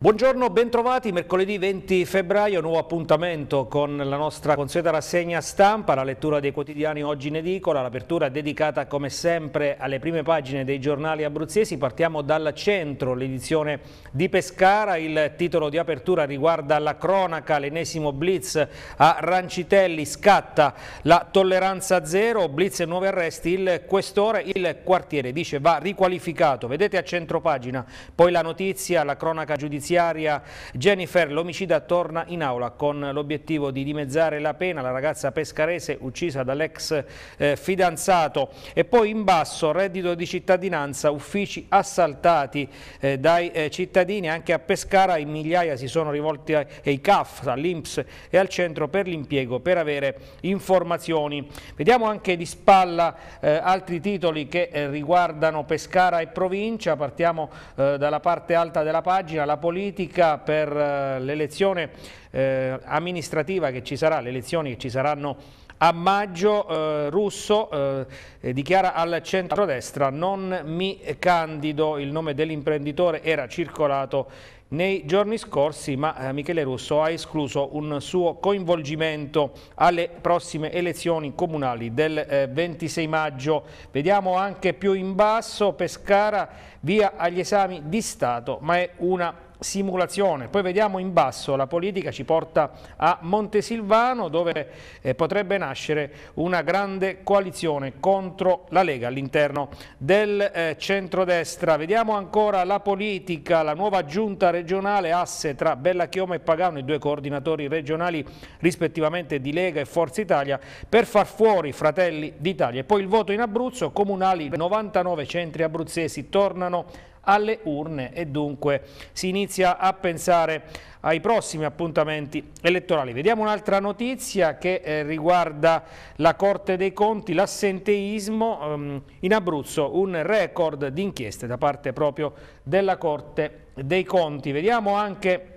Buongiorno, bentrovati. Mercoledì 20 febbraio, nuovo appuntamento con la nostra consueta rassegna stampa, la lettura dei quotidiani oggi in edicola, l'apertura dedicata come sempre alle prime pagine dei giornali abruzzesi. Partiamo dal centro, l'edizione di Pescara, il titolo di apertura riguarda la cronaca, l'ennesimo blitz a Rancitelli, scatta la tolleranza zero, blitz e nuovi arresti, il questore, il quartiere dice va riqualificato. Vedete a centro pagina, poi la notizia, la cronaca giudiziaria giudiziaria Jennifer l'omicida torna in aula con l'obiettivo di dimezzare la pena la ragazza pescarese uccisa dall'ex eh, fidanzato e poi in basso reddito di cittadinanza uffici assaltati eh, dai eh, cittadini anche a Pescara in migliaia si sono rivolti ai CAF, all'Inps e al centro per l'impiego per avere informazioni vediamo anche di spalla eh, altri titoli che eh, riguardano Pescara e provincia partiamo eh, dalla parte alta della pagina la polizia politica per eh, l'elezione eh, amministrativa che ci sarà, le elezioni che ci saranno a maggio eh, Russo eh, eh, dichiara al centrodestra non mi candido, il nome dell'imprenditore era circolato nei giorni scorsi ma eh, Michele Russo ha escluso un suo coinvolgimento alle prossime elezioni comunali del 26 eh, maggio. Vediamo anche più in basso Pescara via agli esami di Stato ma è una simulazione. Poi vediamo in basso, la politica ci porta a Montesilvano dove eh, potrebbe nascere una grande coalizione contro la Lega all'interno del eh, centrodestra. Vediamo ancora la politica, la nuova giunta regionale asse tra Bellachioma e Pagano, i due coordinatori regionali rispettivamente di Lega e Forza Italia, per far fuori Fratelli d'Italia. E poi il voto in Abruzzo, comunali 99 centri abruzzesi tornano alle urne e dunque si inizia a pensare ai prossimi appuntamenti elettorali. Vediamo un'altra notizia che eh, riguarda la Corte dei Conti, l'assenteismo ehm, in Abruzzo, un record di inchieste da parte proprio della Corte dei Conti. Vediamo anche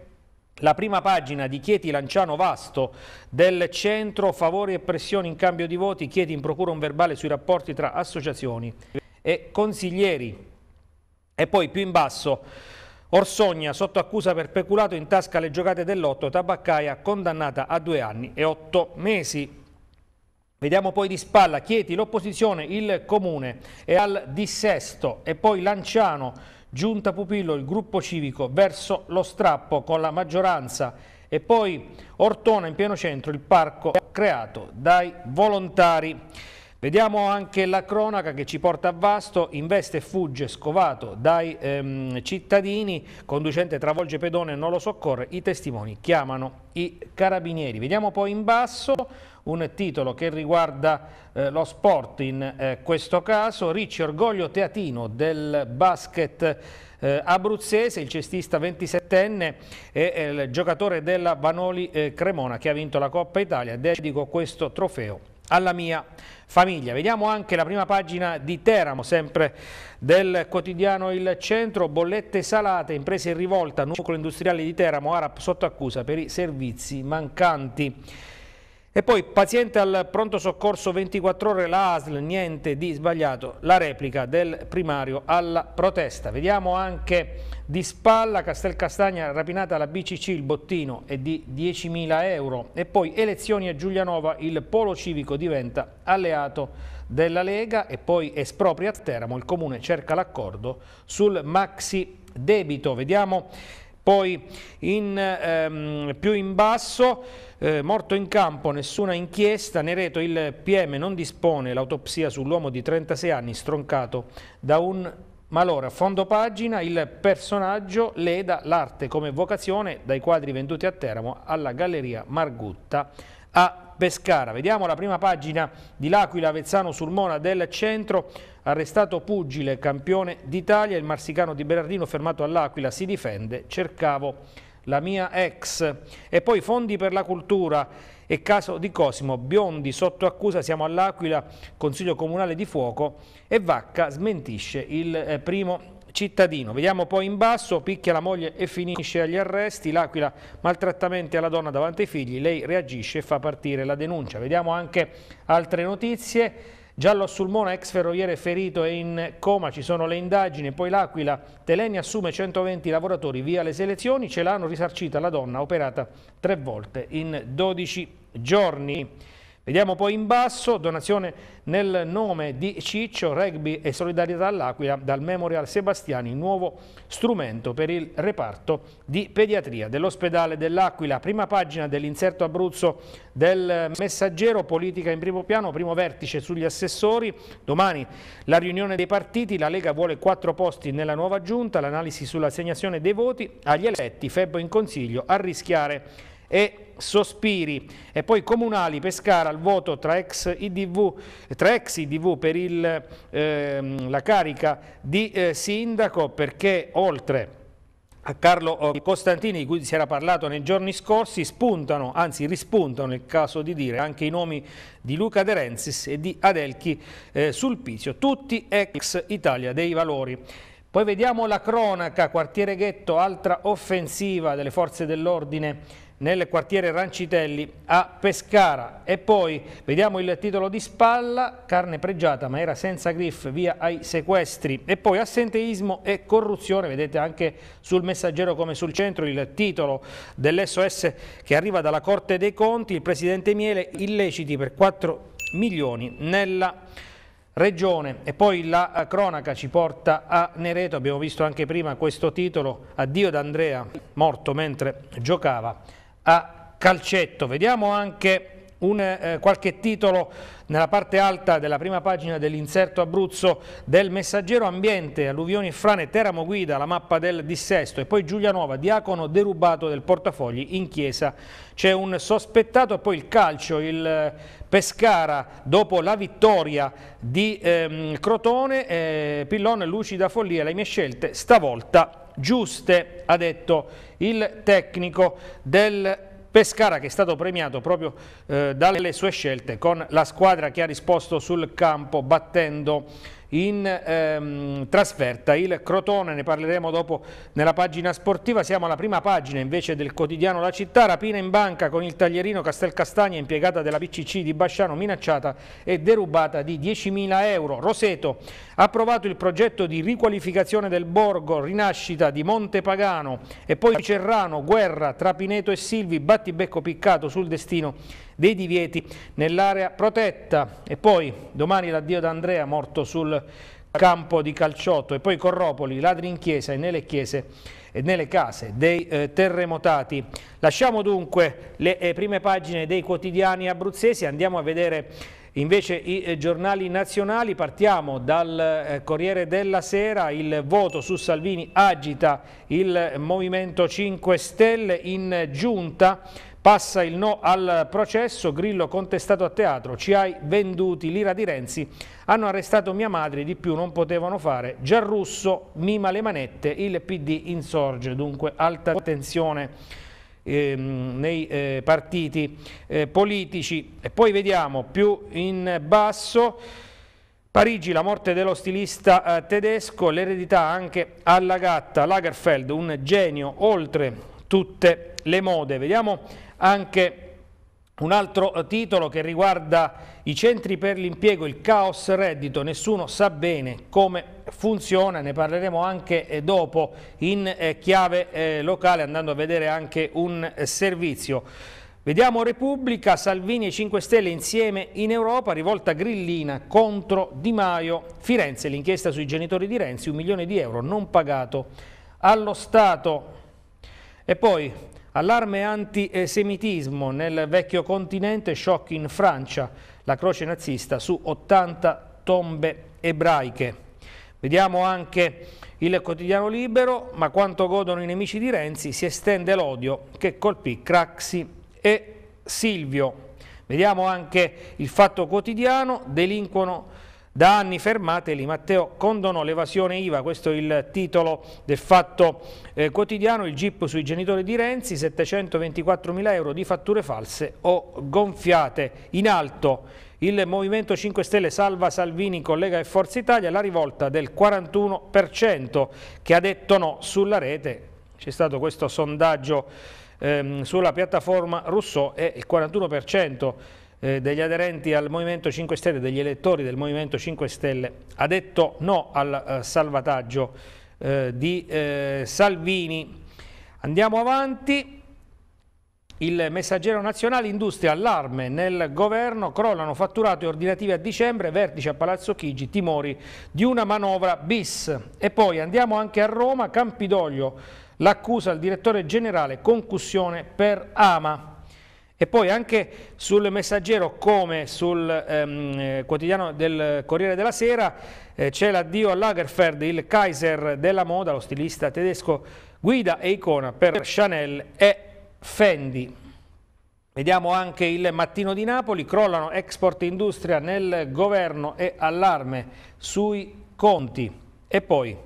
la prima pagina di Chieti Lanciano Vasto del centro Favori e pressioni in cambio di voti. Chieti in procura un verbale sui rapporti tra associazioni e consiglieri e poi più in basso, Orsogna sotto accusa per peculato in tasca alle giocate dell'otto, Tabaccaia condannata a due anni e otto mesi. Vediamo poi di spalla Chieti, l'opposizione, il comune e al dissesto e poi Lanciano, giunta pupillo, il gruppo civico verso lo strappo con la maggioranza e poi Ortona in pieno centro, il parco creato dai volontari. Vediamo anche la cronaca che ci porta a Vasto, investe e fugge scovato dai ehm, cittadini, conducente travolge pedone e non lo soccorre, i testimoni chiamano i carabinieri. Vediamo poi in basso un titolo che riguarda eh, lo sport in eh, questo caso, Ricci Orgoglio Teatino del basket eh, abruzzese, il cestista 27enne e eh, il giocatore della Vanoli eh, Cremona che ha vinto la Coppa Italia, dedico questo trofeo alla mia famiglia. Vediamo anche la prima pagina di Teramo, sempre del quotidiano Il Centro, bollette salate, imprese in rivolta, nucleo industriale di Teramo, Arap sotto accusa per i servizi mancanti. E poi paziente al pronto soccorso 24 ore, la ASL, niente di sbagliato, la replica del primario alla protesta. Vediamo anche di spalla Castel Castagna rapinata la BCC, il bottino è di 10.000 euro. E poi elezioni a Giulianova, il polo civico diventa alleato della Lega e poi espropria a Teramo, il comune cerca l'accordo sul maxi debito. Vediamo poi in, ehm, più in basso, eh, morto in campo, nessuna inchiesta, Nereto il PM non dispone l'autopsia sull'uomo di 36 anni stroncato da un malore. A fondo pagina il personaggio leda l'arte come vocazione dai quadri venduti a Teramo alla Galleria Margutta a Pescara. Vediamo la prima pagina di L'Aquila Avezzano Sulmona del centro. Arrestato pugile, campione d'Italia, il marsicano di Berardino fermato all'Aquila si difende, cercavo la mia ex. E poi fondi per la cultura e caso di Cosimo, Biondi sotto accusa, siamo all'Aquila, Consiglio Comunale di Fuoco e Vacca smentisce il eh, primo cittadino, vediamo poi in basso, picchia la moglie e finisce agli arresti, l'Aquila maltrattamenti alla donna davanti ai figli, lei reagisce e fa partire la denuncia. Vediamo anche altre notizie. Giallo Sulmona, ex ferroviere ferito e in coma, ci sono le indagini, poi l'Aquila, Teleni assume 120 lavoratori via le selezioni, ce l'hanno risarcita la donna operata tre volte in 12 giorni. Vediamo poi in basso, donazione nel nome di Ciccio, rugby e solidarietà all'Aquila dal Memorial Sebastiani, nuovo strumento per il reparto di pediatria dell'ospedale dell'Aquila. Prima pagina dell'inserto Abruzzo del messaggero, politica in primo piano, primo vertice sugli assessori, domani la riunione dei partiti, la Lega vuole quattro posti nella nuova giunta, l'analisi sull'assegnazione dei voti agli eletti, Febbo in consiglio a rischiare e sospiri. E poi comunali, Pescara al voto tra ex IDV, tra ex IDV per il, eh, la carica di eh, sindaco perché oltre a Carlo eh, Costantini di cui si era parlato nei giorni scorsi spuntano, anzi rispuntano nel caso di dire anche i nomi di Luca De Renzis e di Adelchi eh, Sulpizio, tutti ex Italia dei Valori. Poi vediamo la cronaca, quartiere ghetto, altra offensiva delle forze dell'ordine nel quartiere Rancitelli a Pescara. E poi vediamo il titolo di spalla, carne pregiata ma era senza griff, via ai sequestri. E poi assenteismo e corruzione, vedete anche sul messaggero come sul centro il titolo dell'SOS che arriva dalla Corte dei Conti, il Presidente Miele, illeciti per 4 milioni nella regione. E poi la cronaca ci porta a Nereto, abbiamo visto anche prima questo titolo, addio ad Andrea, morto mentre giocava a calcetto. Vediamo anche un, eh, qualche titolo nella parte alta della prima pagina dell'inserto Abruzzo del Messaggero Ambiente, alluvioni frane, Teramo guida, la mappa del dissesto e poi Giulianova, diacono derubato del portafogli in chiesa. C'è un sospettato e poi il calcio, il eh, Pescara dopo la vittoria di ehm, Crotone, eh, Pillon lucida follia, le mie scelte stavolta giuste, ha detto il tecnico del Pescara che è stato premiato proprio eh, dalle sue scelte con la squadra che ha risposto sul campo battendo in ehm, trasferta. Il Crotone, ne parleremo dopo nella pagina sportiva, siamo alla prima pagina invece del quotidiano La Città, rapina in banca con il taglierino Castelcastagna, impiegata della BCC di Basciano, minacciata e derubata di 10.000 euro. Roseto, approvato il progetto di riqualificazione del borgo, rinascita di Montepagano e poi Cerrano, Guerra, Trapineto e Silvi, battibecco piccato sul destino dei divieti nell'area protetta. E poi domani l'addio d'Andrea morto sul campo di Calciotto e poi Corropoli, ladri in chiesa e nelle chiese e nelle case dei eh, terremotati. Lasciamo dunque le eh, prime pagine dei quotidiani abruzzesi, andiamo a vedere invece i eh, giornali nazionali, partiamo dal eh, Corriere della Sera, il voto su Salvini agita il eh, Movimento 5 Stelle in eh, giunta Passa il no al processo, Grillo contestato a teatro, ci hai venduti, l'ira di Renzi, hanno arrestato mia madre, di più non potevano fare, Giarrusso mima le manette, il PD insorge, dunque alta tensione. Ehm, nei eh, partiti eh, politici e poi vediamo più in basso Parigi, la morte dello stilista eh, tedesco, l'eredità anche alla gatta Lagerfeld, un genio oltre tutte le mode. Vediamo anche un altro eh, titolo che riguarda i centri per l'impiego, il caos reddito, nessuno sa bene come funziona, ne parleremo anche eh, dopo in eh, chiave locale andando a vedere anche un servizio. Vediamo Repubblica, Salvini e 5 Stelle insieme in Europa, rivolta grillina contro Di Maio, Firenze, l'inchiesta sui genitori di Renzi, un milione di euro non pagato allo Stato. E poi Allarme antisemitismo nel vecchio continente, shock in Francia, la croce nazista su 80 tombe ebraiche. Vediamo anche il quotidiano libero, ma quanto godono i nemici di Renzi si estende l'odio che colpì Craxi e Silvio. Vediamo anche il fatto quotidiano, delinquono da anni fermateli, Matteo condonò l'evasione IVA, questo è il titolo del fatto eh, quotidiano, il GIP sui genitori di Renzi, 724 mila euro di fatture false o gonfiate. In alto il Movimento 5 Stelle salva Salvini, collega e Forza Italia, la rivolta del 41% che ha detto no sulla rete. C'è stato questo sondaggio ehm, sulla piattaforma Rousseau e il 41% eh, degli aderenti al Movimento 5 Stelle, degli elettori del Movimento 5 Stelle, ha detto no al eh, salvataggio eh, di Salvini. Andiamo avanti. Il messaggero nazionale industria allarme nel governo, crollano fatturati ordinativi a dicembre, vertice a Palazzo Chigi, timori di una manovra bis. E poi andiamo anche a Roma, Campidoglio, l'accusa al direttore generale, concussione per Ama. E poi anche sul messaggero come sul ehm, eh, quotidiano del Corriere della Sera eh, c'è l'addio a Lagerfeld, il Kaiser della moda, lo stilista tedesco, guida e icona per Chanel e Fendi. Vediamo anche il mattino di Napoli, crollano export industria nel governo e allarme sui conti. E poi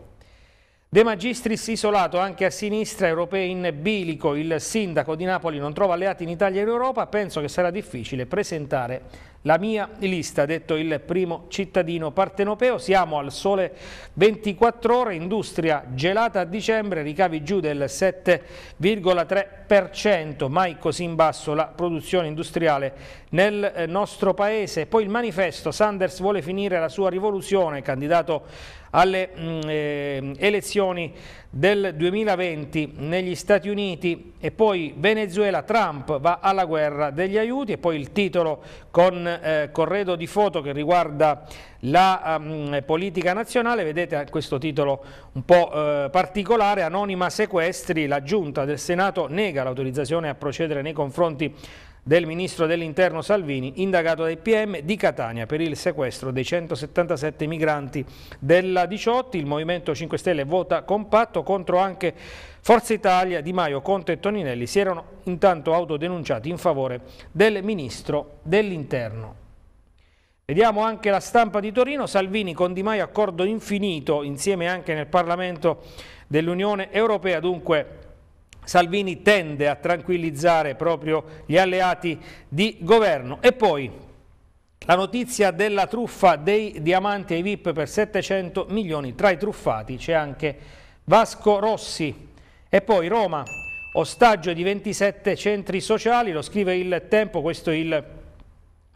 De Magistris isolato anche a sinistra, europei in bilico, il sindaco di Napoli non trova alleati in Italia e in Europa, penso che sarà difficile presentare la mia lista, ha detto il primo cittadino partenopeo, siamo al sole 24 ore, industria gelata a dicembre, ricavi giù del 7,3%, mai così in basso la produzione industriale nel eh, nostro paese. Poi il manifesto, Sanders vuole finire la sua rivoluzione, candidato alle mh, mm, eh, elezioni del 2020 negli Stati Uniti e poi Venezuela, Trump va alla guerra degli aiuti e poi il titolo con eh, corredo di foto che riguarda la um, politica nazionale, vedete eh, questo titolo un po' eh, particolare, anonima sequestri, la giunta del Senato nega l'autorizzazione a procedere nei confronti del ministro dell'interno Salvini, indagato dai PM di Catania per il sequestro dei 177 migranti della 18. Il Movimento 5 Stelle vota compatto contro anche Forza Italia, Di Maio, Conte e Toninelli si erano intanto autodenunciati in favore del ministro dell'interno. Vediamo anche la stampa di Torino, Salvini con Di Maio accordo infinito insieme anche nel Parlamento dell'Unione Europea, dunque Salvini tende a tranquillizzare proprio gli alleati di governo. E poi la notizia della truffa dei diamanti ai VIP per 700 milioni. Tra i truffati c'è anche Vasco Rossi. E poi Roma, ostaggio di 27 centri sociali, lo scrive il Tempo, questo è il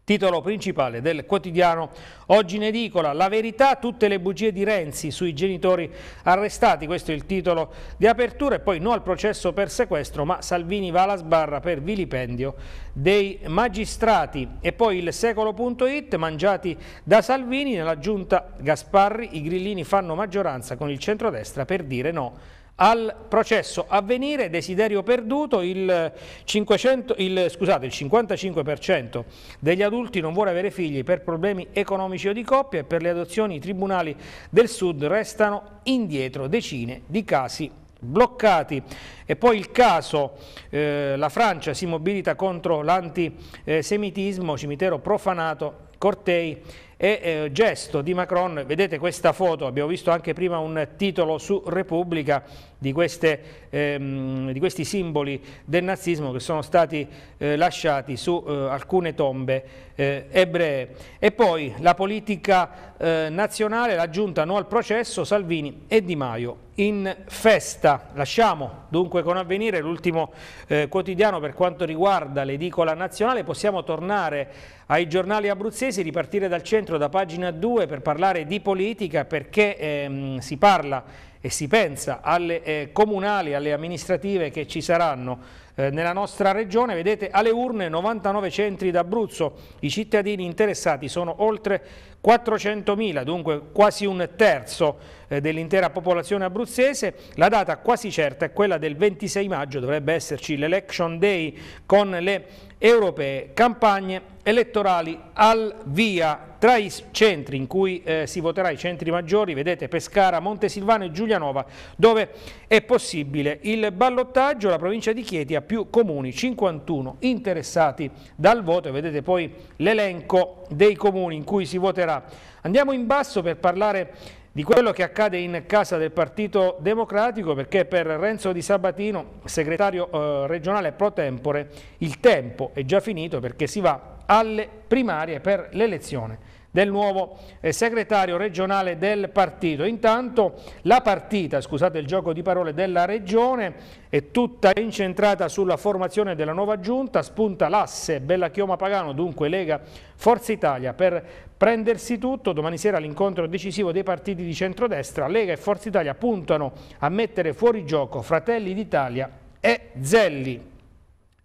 Titolo principale del quotidiano Oggi in edicola, la verità, tutte le bugie di Renzi sui genitori arrestati, questo è il titolo di apertura e poi no al processo per sequestro ma Salvini va alla sbarra per vilipendio dei magistrati e poi il secolo.it mangiati da Salvini nella giunta Gasparri, i grillini fanno maggioranza con il centrodestra per dire no al processo avvenire, desiderio perduto, il, 500, il, scusate, il 55% degli adulti non vuole avere figli per problemi economici o di coppia e per le adozioni i tribunali del sud restano indietro decine di casi bloccati. E poi il caso, eh, la Francia si mobilita contro l'antisemitismo, cimitero profanato, cortei e eh, gesto di Macron, vedete questa foto, abbiamo visto anche prima un titolo su Repubblica di, queste, ehm, di questi simboli del nazismo che sono stati eh, lasciati su eh, alcune tombe eh, ebree. E poi la politica eh, nazionale, la giunta no al processo, Salvini e Di Maio in festa. Lasciamo dunque con avvenire l'ultimo eh, quotidiano per quanto riguarda l'edicola nazionale. Possiamo tornare ai giornali abruzzesi, ripartire dal centro, da pagina 2 per parlare di politica perché ehm, si parla e si pensa alle eh, comunali, alle amministrative che ci saranno eh, nella nostra regione, vedete alle urne 99 centri d'Abruzzo, i cittadini interessati sono oltre 400.000, dunque quasi un terzo eh, dell'intera popolazione abruzzese, la data quasi certa è quella del 26 maggio, dovrebbe esserci l'election day con le europee, campagne elettorali al via tra i centri in cui eh, si voterà i centri maggiori, vedete Pescara, Montesilvano e Giulianova, dove è possibile il ballottaggio, la provincia di Chieti ha più comuni, 51 interessati dal voto, vedete poi l'elenco dei comuni in cui si voterà. Andiamo in basso per parlare di di quello che accade in casa del Partito Democratico perché per Renzo Di Sabatino, segretario eh, regionale pro tempore, il tempo è già finito perché si va alle primarie per l'elezione del nuovo eh, segretario regionale del partito. Intanto la partita, scusate il gioco di parole, della regione è tutta incentrata sulla formazione della nuova giunta, spunta l'asse Bella Chioma Pagano, dunque Lega Forza Italia per prendersi tutto. Domani sera l'incontro decisivo dei partiti di centrodestra, Lega e Forza Italia puntano a mettere fuori gioco Fratelli d'Italia e Zelli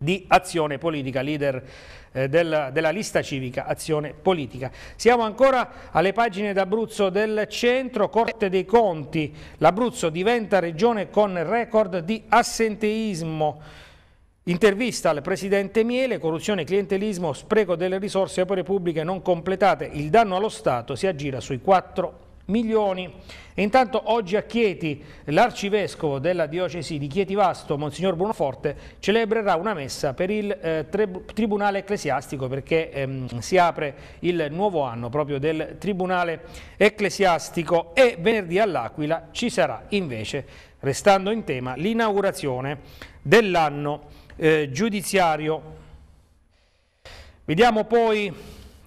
di Azione Politica, leader eh, del, della lista civica Azione Politica. Siamo ancora alle pagine d'Abruzzo del centro, Corte dei Conti, l'Abruzzo diventa regione con record di assenteismo. Intervista al presidente Miele, corruzione, clientelismo, spreco delle risorse opere pubbliche non completate, il danno allo Stato si aggira sui 4 milioni. E intanto oggi a Chieti l'arcivescovo della diocesi di Chieti Vasto, Monsignor Buonoforte, celebrerà una messa per il eh, Tribunale Ecclesiastico perché ehm, si apre il nuovo anno proprio del Tribunale Ecclesiastico e venerdì all'Aquila ci sarà invece, restando in tema, l'inaugurazione dell'anno eh, giudiziario. Vediamo poi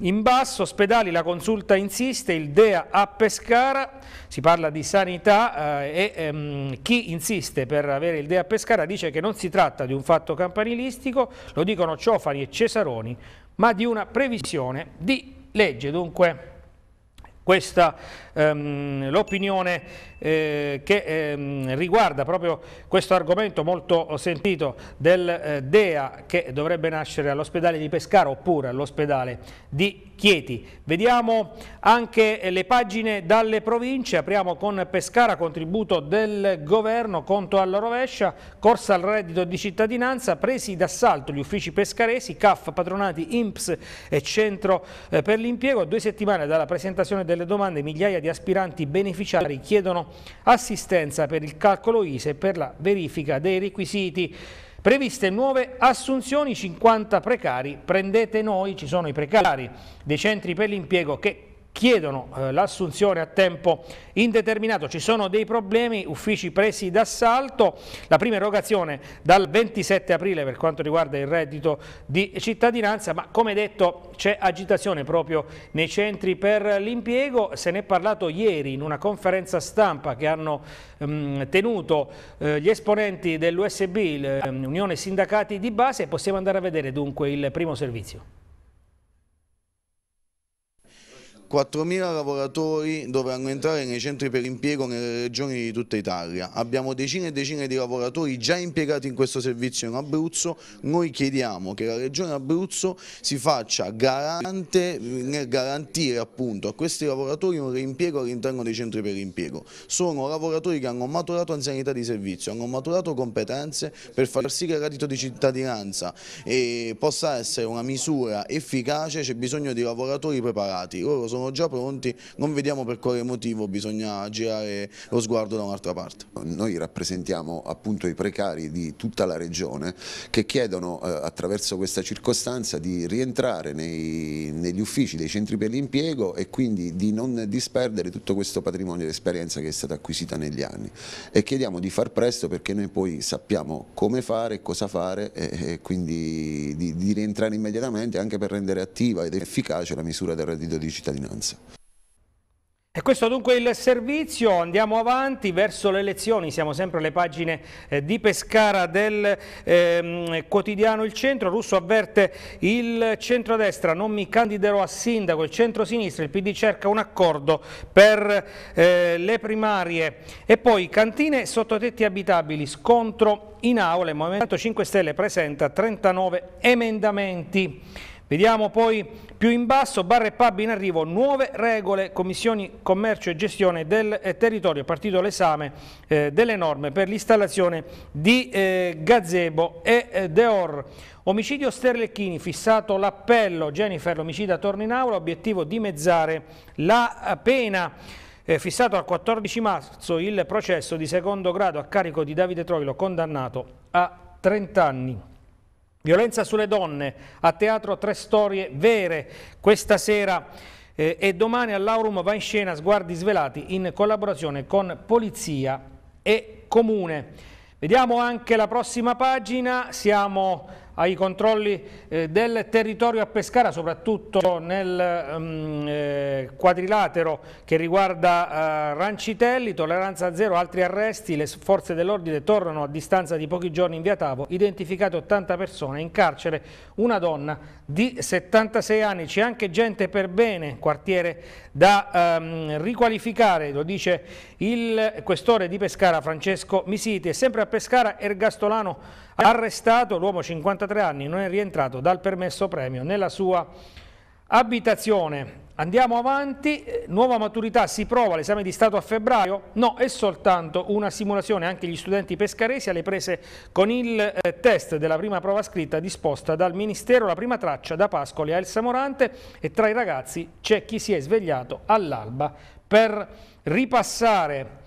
in basso, ospedali, la consulta insiste, il DEA a Pescara, si parla di sanità eh, e ehm, chi insiste per avere il DEA a Pescara dice che non si tratta di un fatto campanilistico, lo dicono Ciofani e Cesaroni, ma di una previsione di legge. Dunque questa ehm, l'opinione eh, che ehm, riguarda proprio questo argomento molto sentito del eh, DEA che dovrebbe nascere all'ospedale di Pescara oppure all'ospedale di Chieti. Vediamo anche eh, le pagine dalle province, apriamo con Pescara, contributo del governo, conto alla rovescia, corsa al reddito di cittadinanza, presi d'assalto gli uffici pescaresi, CAF, patronati, INPS e Centro eh, per l'impiego. due settimane dalla presentazione delle domande migliaia di aspiranti beneficiari chiedono assistenza per il calcolo ISE e per la verifica dei requisiti. Previste nuove assunzioni, 50 precari, prendete noi, ci sono i precari dei centri per l'impiego che chiedono eh, l'assunzione a tempo indeterminato. Ci sono dei problemi, uffici presi d'assalto, la prima erogazione dal 27 aprile per quanto riguarda il reddito di cittadinanza, ma come detto c'è agitazione proprio nei centri per l'impiego, se ne è parlato ieri in una conferenza stampa che hanno ehm, tenuto eh, gli esponenti dell'USB, l'Unione ehm, Sindacati di Base, possiamo andare a vedere dunque il primo servizio. 4.000 lavoratori dovranno entrare nei centri per impiego nelle regioni di tutta Italia. Abbiamo decine e decine di lavoratori già impiegati in questo servizio in Abruzzo. Noi chiediamo che la regione Abruzzo si faccia garante nel garantire appunto a questi lavoratori un reimpiego all'interno dei centri per impiego. Sono lavoratori che hanno maturato anzianità di servizio, hanno maturato competenze per far sì che il reddito di cittadinanza eh, possa essere una misura efficace, c'è bisogno di lavoratori preparati. Loro sono sono già pronti, non vediamo per quale motivo bisogna girare lo sguardo da un'altra parte. Noi rappresentiamo appunto i precari di tutta la regione che chiedono eh, attraverso questa circostanza di rientrare nei, negli uffici dei centri per l'impiego e quindi di non disperdere tutto questo patrimonio di esperienza che è stata acquisita negli anni e chiediamo di far presto perché noi poi sappiamo come fare, cosa fare e, e quindi di, di rientrare immediatamente anche per rendere attiva ed efficace la misura del reddito di cittadinanza cittadinanza. E questo dunque il servizio, andiamo avanti verso le elezioni, siamo sempre alle pagine eh, di Pescara del ehm, quotidiano Il Centro, Russo avverte il centrodestra, non mi candiderò a sindaco, il centro-sinistra, il PD cerca un accordo per eh, le primarie e poi cantine sottotetti abitabili, scontro in aula, il Movimento 5 Stelle presenta 39 emendamenti. Vediamo poi più in basso, barre e Pub in arrivo, nuove regole, commissioni commercio e gestione del eh, territorio, partito l'esame eh, delle norme per l'installazione di eh, gazebo e eh, deor. Omicidio Sterlecchini, fissato l'appello, Jennifer l'omicida torna in aula, obiettivo dimezzare la eh, pena. Eh, fissato al 14 marzo il processo di secondo grado a carico di Davide Troilo, condannato a 30 anni. Violenza sulle donne, a teatro tre storie vere, questa sera eh, e domani all'Aurum va in scena Sguardi Svelati in collaborazione con Polizia e Comune. Vediamo anche la prossima pagina, siamo ai controlli eh, del territorio a Pescara, soprattutto nel um, eh, quadrilatero che riguarda eh, Rancitelli, tolleranza zero, altri arresti, le forze dell'ordine tornano a distanza di pochi giorni in via Tavo, identificate 80 persone, in carcere una donna di 76 anni, c'è anche gente per bene, quartiere da um, riqualificare, lo dice il questore di Pescara Francesco Misiti, e sempre a Pescara Ergastolano Arrestato, l'uomo 53 anni non è rientrato dal permesso premio nella sua abitazione. Andiamo avanti, nuova maturità si prova l'esame di Stato a febbraio? No, è soltanto una simulazione, anche gli studenti pescaresi alle prese con il eh, test della prima prova scritta disposta dal Ministero, la prima traccia da Pascoli a El Samorante e tra i ragazzi c'è chi si è svegliato all'alba per ripassare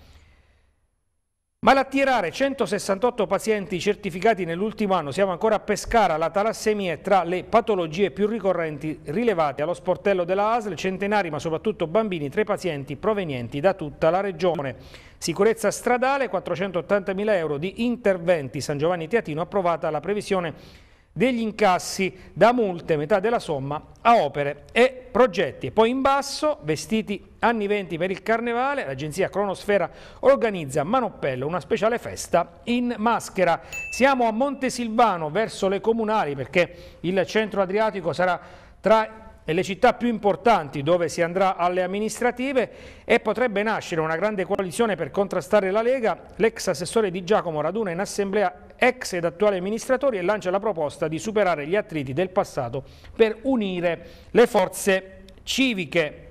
Malattie rare, 168 pazienti certificati nell'ultimo anno, siamo ancora a Pescara, la talassemia è tra le patologie più ricorrenti rilevate allo sportello della ASL, centenari ma soprattutto bambini, tre pazienti provenienti da tutta la regione. Sicurezza stradale, 480.000 euro di interventi, San Giovanni Teatino approvata la previsione degli incassi da multe, metà della somma, a opere e progetti. E poi in basso, vestiti anni 20 per il carnevale, l'agenzia Cronosfera organizza a Manoppello una speciale festa in maschera. Siamo a Montesilvano, verso le comunali, perché il centro adriatico sarà tra le città più importanti dove si andrà alle amministrative e potrebbe nascere una grande coalizione per contrastare la Lega, l'ex assessore di Giacomo Raduna in assemblea ex ed attuali amministratori e lancia la proposta di superare gli attriti del passato per unire le forze civiche.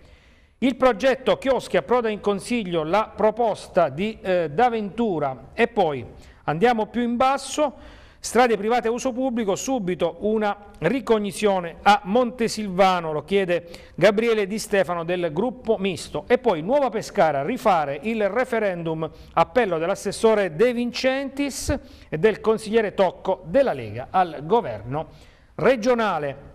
Il progetto Chioschi approda in Consiglio la proposta di eh, D'Aventura e poi andiamo più in basso Strade private a uso pubblico, subito una ricognizione a Montesilvano, lo chiede Gabriele Di Stefano del gruppo misto. E poi Nuova Pescara, rifare il referendum, appello dell'assessore De Vincentis e del consigliere Tocco della Lega al governo regionale.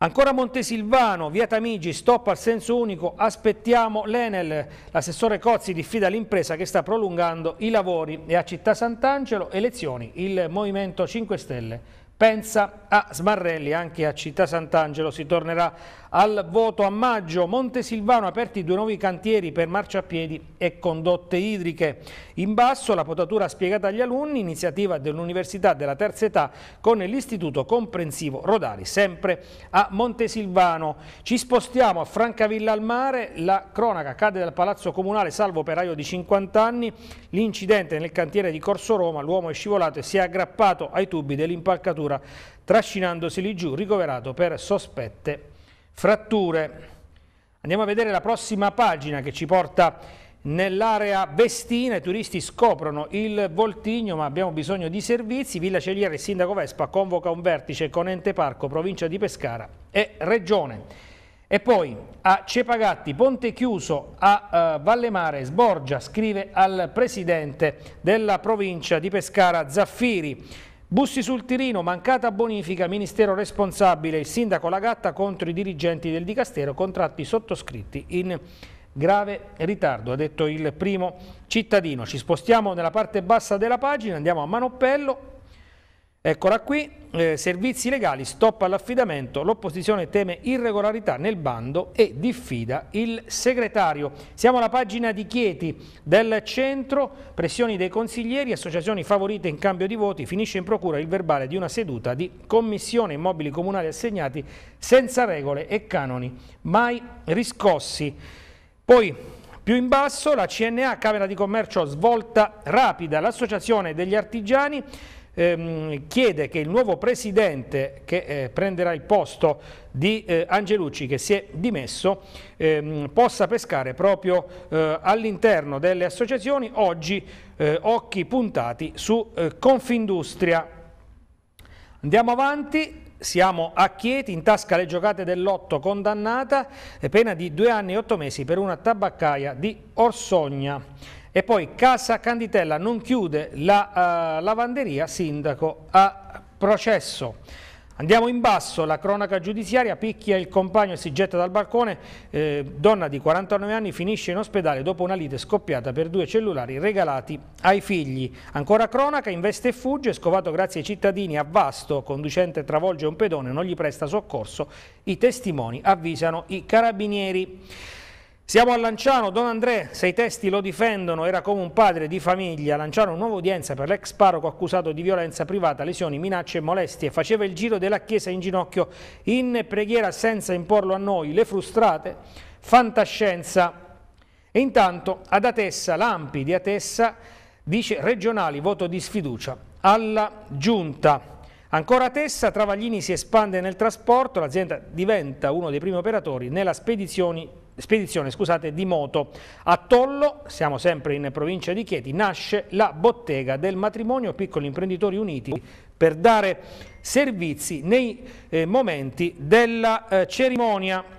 Ancora Montesilvano, via Tamigi, stop al senso unico, aspettiamo l'Enel. L'assessore Cozzi diffida l'impresa che sta prolungando i lavori e a Città Sant'Angelo elezioni. Il Movimento 5 Stelle pensa a smarrelli anche a Città Sant'Angelo, si tornerà al voto a maggio, Montesilvano aperti due nuovi cantieri per marciapiedi e condotte idriche. In basso la potatura spiegata agli alunni, iniziativa dell'Università della Terza Età con l'Istituto Comprensivo Rodari, sempre a Montesilvano. Ci spostiamo a Francavilla al Mare, la cronaca cade dal Palazzo Comunale, salvo operaio di 50 anni, l'incidente nel cantiere di Corso Roma, l'uomo è scivolato e si è aggrappato ai tubi dell'impalcatura trascinandoseli giù, ricoverato per sospette fratture. Andiamo a vedere la prossima pagina che ci porta nell'area Vestina, i turisti scoprono il Voltigno ma abbiamo bisogno di servizi, Villa Celiere e Sindaco Vespa convoca un vertice con Ente Parco, provincia di Pescara e Regione. E poi a Cepagatti, Ponte Chiuso, a uh, Vallemare, Sborgia, scrive al presidente della provincia di Pescara Zaffiri. Bussi sul Tirino, mancata bonifica, ministero responsabile, il sindaco Lagatta contro i dirigenti del Dicastero, contratti sottoscritti in grave ritardo, ha detto il primo cittadino. Ci spostiamo nella parte bassa della pagina, andiamo a Manoppello, Eccola qui, eh, servizi legali, stop all'affidamento, l'opposizione teme irregolarità nel bando e diffida il segretario. Siamo alla pagina di Chieti del centro, pressioni dei consiglieri, associazioni favorite in cambio di voti, finisce in procura il verbale di una seduta di commissione immobili comunali assegnati senza regole e canoni mai riscossi. Poi più in basso la CNA, Camera di Commercio, svolta rapida, l'associazione degli artigiani ehm, chiede che il nuovo presidente che eh, prenderà il posto di eh, Angelucci che si è dimesso ehm, possa pescare proprio eh, all'interno delle associazioni oggi eh, occhi puntati su eh, Confindustria. Andiamo avanti, siamo a Chieti, in tasca le giocate dell'otto condannata, pena di due anni e otto mesi per una tabaccaia di Orsogna. E poi Casa Canditella non chiude la uh, lavanderia, sindaco a processo. Andiamo in basso, la cronaca giudiziaria, picchia il compagno e si getta dal balcone, eh, donna di 49 anni finisce in ospedale dopo una lite scoppiata per due cellulari regalati ai figli. Ancora cronaca, investe e fugge, scovato grazie ai cittadini a Vasto, conducente travolge un pedone, non gli presta soccorso, i testimoni avvisano i carabinieri. Siamo a Lanciano, Don André, se i testi lo difendono, era come un padre di famiglia. Lanciano nuova udienza per l'ex parroco accusato di violenza privata, lesioni, minacce e molestie. Faceva il giro della chiesa in ginocchio in preghiera senza imporlo a noi. Le frustrate, fantascienza. E intanto ad Atessa, l'Ampi di Atessa, dice regionali, voto di sfiducia alla giunta. Ancora Tessa, Travaglini si espande nel trasporto, l'azienda diventa uno dei primi operatori nella spedizione spedizione scusate, di moto. A Tollo, siamo sempre in provincia di Chieti, nasce la bottega del matrimonio Piccoli Imprenditori Uniti per dare servizi nei eh, momenti della eh, cerimonia.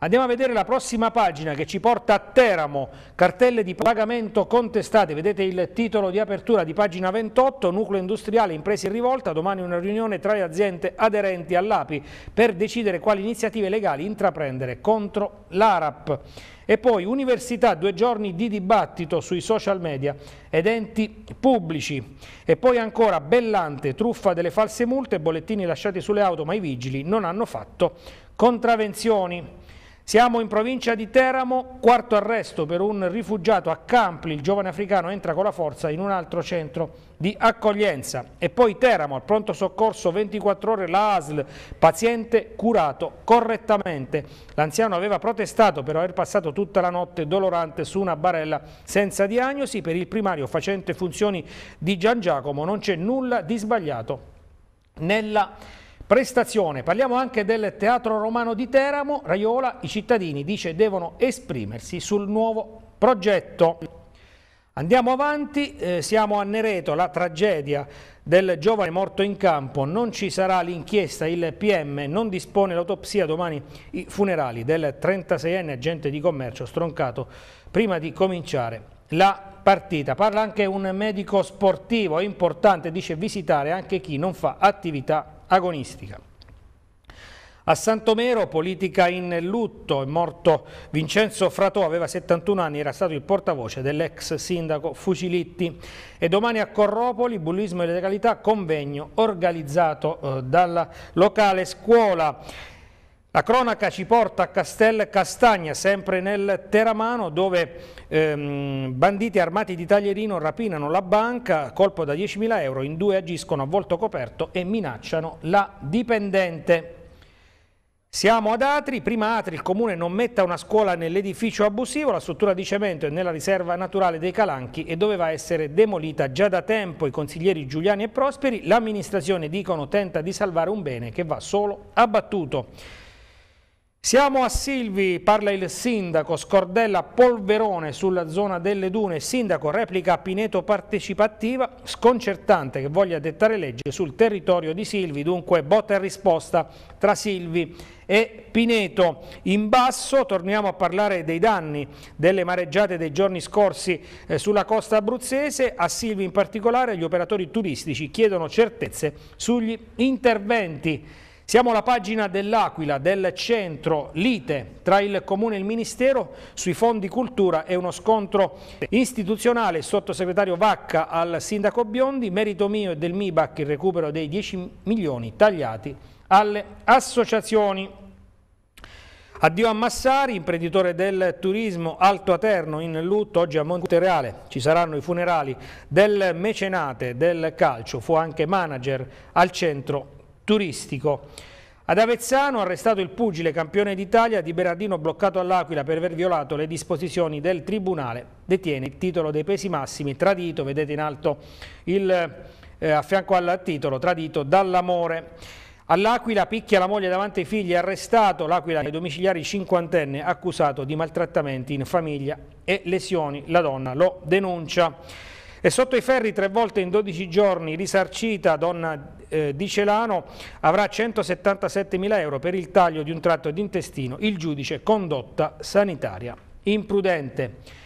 Andiamo a vedere la prossima pagina che ci porta a Teramo, cartelle di pagamento contestate, vedete il titolo di apertura di pagina 28, nucleo industriale, imprese in rivolta, domani una riunione tra le aziende aderenti all'API per decidere quali iniziative legali intraprendere contro l'ARAP. E poi università, due giorni di dibattito sui social media ed enti pubblici. E poi ancora Bellante, truffa delle false multe, bollettini lasciati sulle auto ma i vigili non hanno fatto contravenzioni. Siamo in provincia di Teramo, quarto arresto per un rifugiato a Campli, il giovane africano entra con la forza in un altro centro di accoglienza. E poi Teramo, al pronto soccorso 24 ore, la ASL, paziente curato correttamente. L'anziano aveva protestato per aver passato tutta la notte dolorante su una barella senza diagnosi. Per il primario facente funzioni di Gian Giacomo non c'è nulla di sbagliato nella situazione. Prestazione, parliamo anche del Teatro Romano di Teramo, Raiola, i cittadini dice devono esprimersi sul nuovo progetto. Andiamo avanti, eh, siamo a Nereto, la tragedia del giovane morto in campo, non ci sarà l'inchiesta, il PM non dispone l'autopsia, domani i funerali del 36enne agente di commercio stroncato prima di cominciare la partita. Parla anche un medico sportivo, è importante, dice visitare anche chi non fa attività agonistica. A Santomero, politica in lutto, è morto Vincenzo Fratò, aveva 71 anni, era stato il portavoce dell'ex sindaco Fucilitti. E domani a Corropoli, bullismo e legalità, convegno organizzato eh, dalla locale scuola. La cronaca ci porta a Castel Castagna, sempre nel Teramano, dove ehm, banditi armati di taglierino rapinano la banca, colpo da 10.000 euro, in due agiscono a volto coperto e minacciano la dipendente. Siamo ad Atri, prima Atri il comune non metta una scuola nell'edificio abusivo, la struttura di cemento è nella riserva naturale dei Calanchi e doveva essere demolita già da tempo. I consiglieri Giuliani e Prosperi, l'amministrazione dicono tenta di salvare un bene che va solo abbattuto. Siamo a Silvi, parla il sindaco, scordella polverone sulla zona delle dune, sindaco replica Pineto partecipativa, sconcertante che voglia dettare legge sul territorio di Silvi, dunque botta e risposta tra Silvi e Pineto. In basso torniamo a parlare dei danni delle mareggiate dei giorni scorsi eh, sulla costa abruzzese, a Silvi in particolare gli operatori turistici chiedono certezze sugli interventi. Siamo alla pagina dell'Aquila, del centro, lite tra il Comune e il Ministero sui fondi cultura e uno scontro istituzionale. Sottosegretario Vacca al Sindaco Biondi, merito mio e del MIBAC il recupero dei 10 milioni tagliati alle associazioni. Addio a Massari, imprenditore del turismo Alto Aterno in lutto, oggi a Montereale ci saranno i funerali del mecenate del calcio, fu anche manager al centro turistico. Ad Avezzano arrestato il pugile campione d'Italia di Berardino bloccato all'Aquila per aver violato le disposizioni del tribunale. Detiene il titolo dei pesi massimi, tradito, vedete in alto il, eh, a fianco al titolo, tradito dall'amore. All'Aquila picchia la moglie davanti ai figli, arrestato l'Aquila ai domiciliari cinquantenne, accusato di maltrattamenti in famiglia e lesioni. La donna lo denuncia. E sotto i ferri tre volte in 12 giorni, risarcita donna eh, di Celano avrà 177.000 euro per il taglio di un tratto di intestino, il giudice condotta sanitaria imprudente.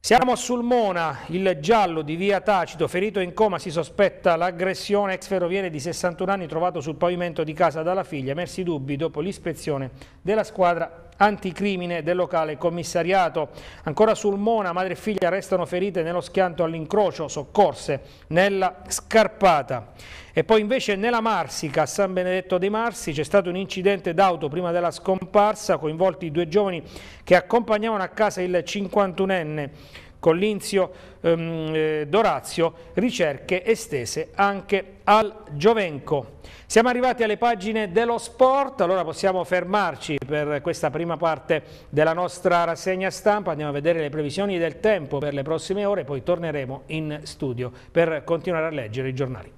Siamo a Sulmona, il giallo di via Tacito, ferito in coma, si sospetta l'aggressione ex ferroviere di 61 anni trovato sul pavimento di casa dalla figlia, emersi dubbi dopo l'ispezione della squadra anticrimine del locale commissariato. Ancora sul Mona, madre e figlia restano ferite nello schianto all'incrocio, soccorse nella scarpata. E poi invece nella Marsica, a San Benedetto dei Marsi, c'è stato un incidente d'auto prima della scomparsa, coinvolti due giovani che accompagnavano a casa il 51enne con Linzio ehm, eh, Dorazio, ricerche estese anche al Giovenco. Siamo arrivati alle pagine dello sport, allora possiamo fermarci per questa prima parte della nostra rassegna stampa, andiamo a vedere le previsioni del tempo per le prossime ore, poi torneremo in studio per continuare a leggere i giornali.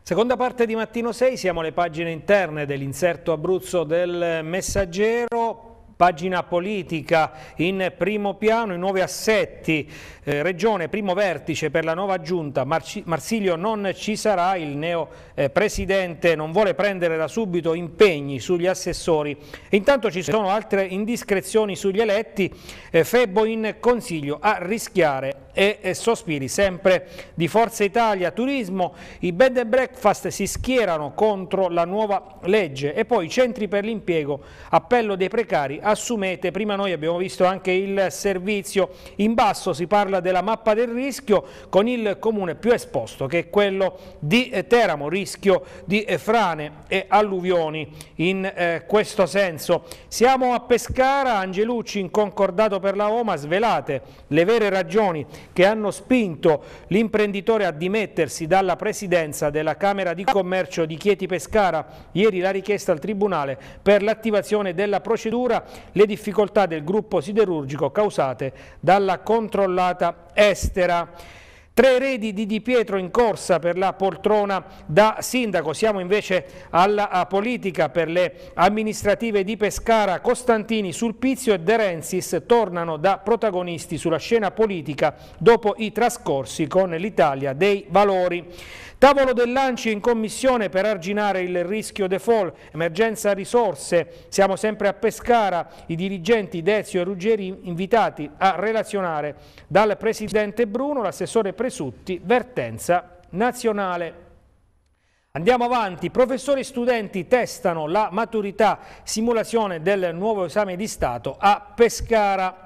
Seconda parte di Mattino 6, siamo alle pagine interne dell'inserto Abruzzo del Messaggero, Pagina politica in primo piano, i nuovi assetti, eh, regione, primo vertice per la nuova giunta, Marci Marsilio non ci sarà, il neo eh, presidente non vuole prendere da subito impegni sugli assessori. Intanto ci sono altre indiscrezioni sugli eletti, eh, Febo in consiglio a rischiare e, Sospiri, sempre di Forza Italia Turismo, i bed and breakfast si schierano contro la nuova legge e poi centri per l'impiego, appello dei precari, assumete, prima noi abbiamo visto anche il servizio, in basso si parla della mappa del rischio con il comune più esposto che è quello di eh, Teramo, rischio di eh, frane e alluvioni in eh, questo senso. Siamo a Pescara, Angelucci in concordato per la Oma, svelate le vere ragioni che hanno spinto l'imprenditore a dimettersi dalla presidenza della Camera di Commercio di Chieti Pescara. Ieri la richiesta al Tribunale per l'attivazione della procedura, le difficoltà del gruppo siderurgico causate dalla controllata estera. Tre eredi di Di Pietro in corsa per la poltrona da sindaco. Siamo invece alla politica per le amministrative di Pescara. Costantini, Sulpizio e De Renzis tornano da protagonisti sulla scena politica dopo i trascorsi con l'Italia dei Valori. Tavolo dell'Anci in commissione per arginare il rischio default, emergenza risorse, siamo sempre a Pescara, i dirigenti Dezio e Ruggeri invitati a relazionare dal presidente Bruno, l'assessore Presutti, vertenza nazionale. Andiamo avanti, professori e studenti testano la maturità, simulazione del nuovo esame di Stato a Pescara.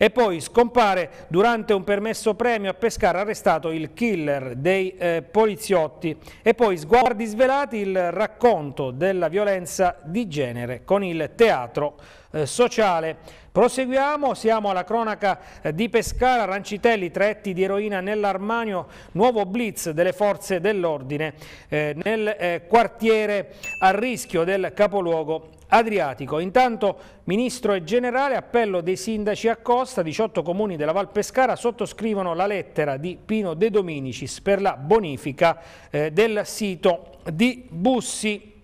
E poi scompare durante un permesso premio a Pescara arrestato il killer dei eh, poliziotti. E poi sguardi svelati il racconto della violenza di genere con il teatro eh, sociale. Proseguiamo, siamo alla cronaca eh, di Pescara, Rancitelli, tretti di eroina nell'Armanio, nuovo blitz delle forze dell'ordine eh, nel eh, quartiere a rischio del capoluogo Adriatico. Intanto, Ministro e Generale, appello dei sindaci a Costa, 18 comuni della Val Pescara sottoscrivono la lettera di Pino De Dominicis per la bonifica eh, del sito di Bussi.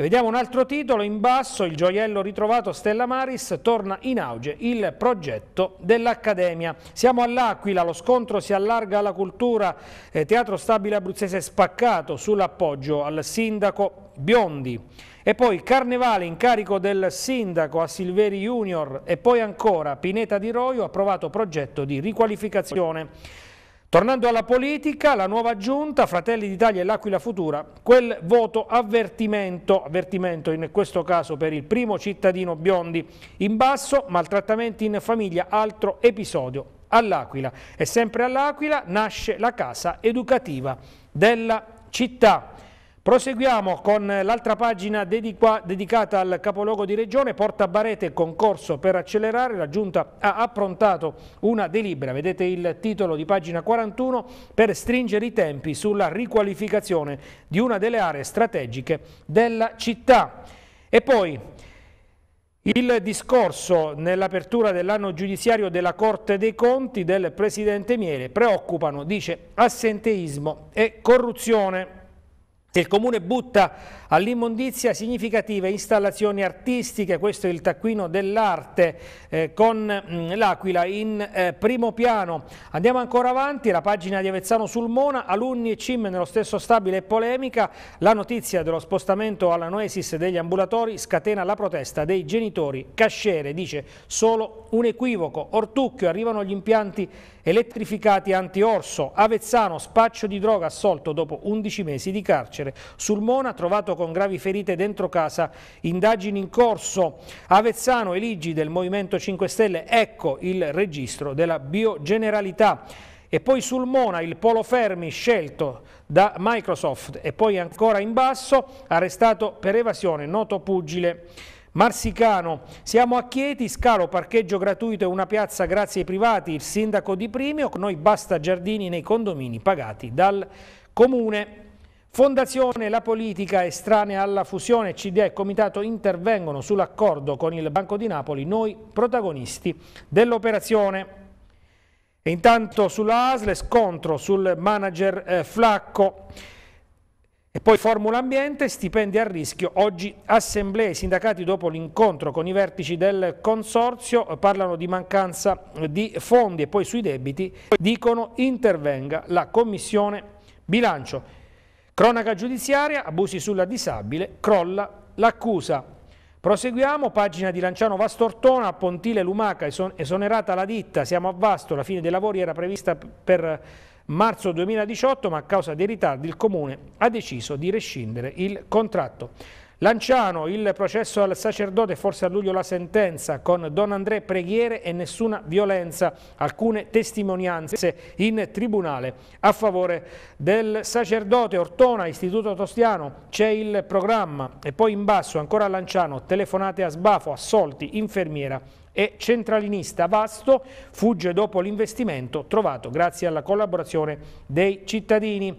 Vediamo un altro titolo, in basso il gioiello ritrovato Stella Maris, torna in auge il progetto dell'Accademia. Siamo all'Aquila, lo scontro si allarga alla cultura, eh, Teatro Stabile Abruzzese spaccato sull'appoggio al sindaco Biondi. E poi Carnevale in carico del sindaco a Silveri Junior e poi ancora Pineta di Roio approvato progetto di riqualificazione. Tornando alla politica, la nuova giunta, Fratelli d'Italia e l'Aquila Futura, quel voto avvertimento, avvertimento in questo caso per il primo cittadino Biondi, in basso maltrattamenti in famiglia, altro episodio all'Aquila. E sempre all'Aquila nasce la casa educativa della città. Proseguiamo con l'altra pagina dedica, dedicata al capoluogo di regione, Porta Barete concorso per accelerare, la Giunta ha approntato una delibera, vedete il titolo di pagina 41, per stringere i tempi sulla riqualificazione di una delle aree strategiche della città. E poi il discorso nell'apertura dell'anno giudiziario della Corte dei Conti del Presidente Miele preoccupano, dice, assenteismo e corruzione che il Comune butta all'immondizia significative installazioni artistiche, questo è il taccuino dell'arte eh, con mm, l'Aquila in eh, primo piano. Andiamo ancora avanti, la pagina di Avezzano sul Mona, alunni e CIM nello stesso stabile e polemica, la notizia dello spostamento alla Noesis degli ambulatori scatena la protesta dei genitori. Cascere dice solo un equivoco, Ortucchio arrivano gli impianti elettrificati anti-orso, Avezzano, spaccio di droga assolto dopo 11 mesi di carcere, Sulmona trovato con gravi ferite dentro casa, indagini in corso, Avezzano, Eligi del Movimento 5 Stelle, ecco il registro della biogeneralità. E poi Sulmona, il polo fermi scelto da Microsoft e poi ancora in basso, arrestato per evasione, noto pugile. Marsicano, siamo a Chieti, scalo, parcheggio gratuito e una piazza grazie ai privati, il sindaco di Primio, noi basta giardini nei condomini pagati dal comune. Fondazione La Politica estranea alla fusione, CDA e Comitato intervengono sull'accordo con il Banco di Napoli, noi protagonisti dell'operazione. E intanto sulla ASL scontro sul manager eh, Flacco. E poi Formula Ambiente, stipendi a rischio. Oggi assemblee, e sindacati dopo l'incontro con i vertici del consorzio parlano di mancanza di fondi e poi sui debiti dicono intervenga la commissione bilancio. Cronaca giudiziaria, abusi sulla disabile, crolla l'accusa. Proseguiamo, pagina di Lanciano Vastortona, Pontile Lumaca esonerata la ditta, siamo a Vasto, la fine dei lavori era prevista per Marzo 2018, ma a causa dei ritardi il Comune ha deciso di rescindere il contratto. Lanciano, il processo al sacerdote, forse a luglio la sentenza, con Don André preghiere e nessuna violenza, alcune testimonianze in tribunale a favore del sacerdote Ortona, Istituto Tostiano, c'è il programma e poi in basso ancora a Lanciano, telefonate a sbafo, assolti, infermiera e centralinista vasto, fugge dopo l'investimento trovato grazie alla collaborazione dei cittadini.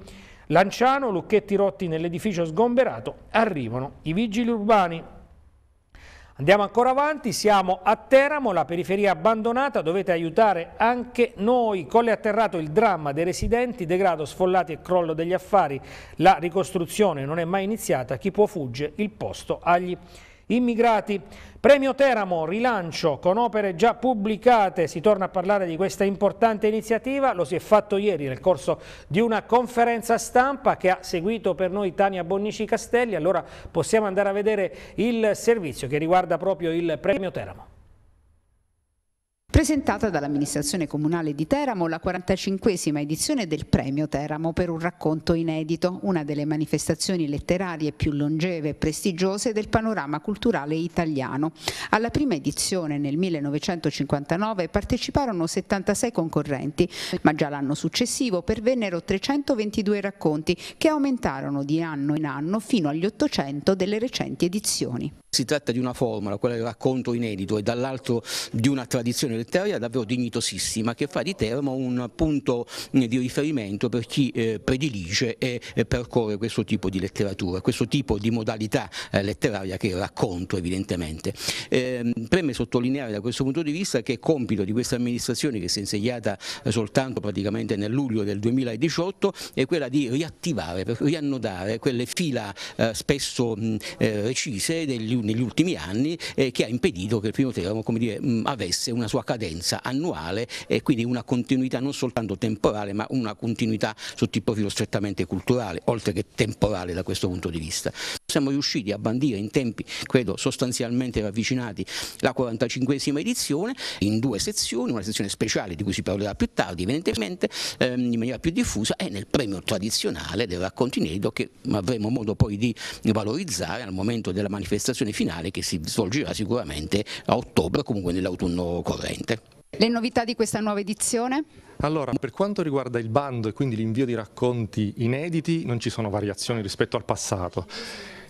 Lanciano, Lucchetti Rotti nell'edificio sgomberato, arrivano i vigili urbani. Andiamo ancora avanti, siamo a Teramo, la periferia abbandonata, dovete aiutare anche noi. Colle atterrato il dramma dei residenti, degrado, sfollati e crollo degli affari. La ricostruzione non è mai iniziata, chi può fugge il posto agli immigrati. Premio Teramo, rilancio con opere già pubblicate, si torna a parlare di questa importante iniziativa, lo si è fatto ieri nel corso di una conferenza stampa che ha seguito per noi Tania Bonnici Castelli, allora possiamo andare a vedere il servizio che riguarda proprio il Premio Teramo presentata dall'amministrazione comunale di Teramo la 45esima edizione del premio Teramo per un racconto inedito, una delle manifestazioni letterarie più longeve e prestigiose del panorama culturale italiano. Alla prima edizione nel 1959 parteciparono 76 concorrenti, ma già l'anno successivo pervennero 322 racconti che aumentarono di anno in anno fino agli 800 delle recenti edizioni. Si tratta di una formula, quella del racconto inedito e dall'altro di una tradizione letteraria davvero dignitosissima che fa di Termo un punto eh, di riferimento per chi eh, predilige e percorre questo tipo di letteratura, questo tipo di modalità eh, letteraria che è il racconto evidentemente. Ehm, preme sottolineare da questo punto di vista che è compito di questa amministrazione che si è insediata soltanto praticamente nel luglio del 2018 è quella di riattivare, riannodare quelle fila spesso recise degli negli ultimi anni eh, che ha impedito che il primo Teramo dire, mh, mm, avesse una sua cadenza annuale e quindi una continuità non soltanto temporale ma una continuità sotto il profilo strettamente culturale, oltre che temporale da questo punto di vista. Siamo riusciti a bandire in tempi, credo, sostanzialmente ravvicinati la 45esima edizione in due sezioni, una sezione speciale di cui si parlerà più tardi evidentemente, ehm, in maniera più diffusa e nel premio tradizionale del racconto inedito che avremo modo poi di valorizzare al momento della manifestazione sessione finale che si svolgerà sicuramente a ottobre, comunque nell'autunno corrente. Le novità di questa nuova edizione? Allora, per quanto riguarda il bando e quindi l'invio di racconti inediti, non ci sono variazioni rispetto al passato.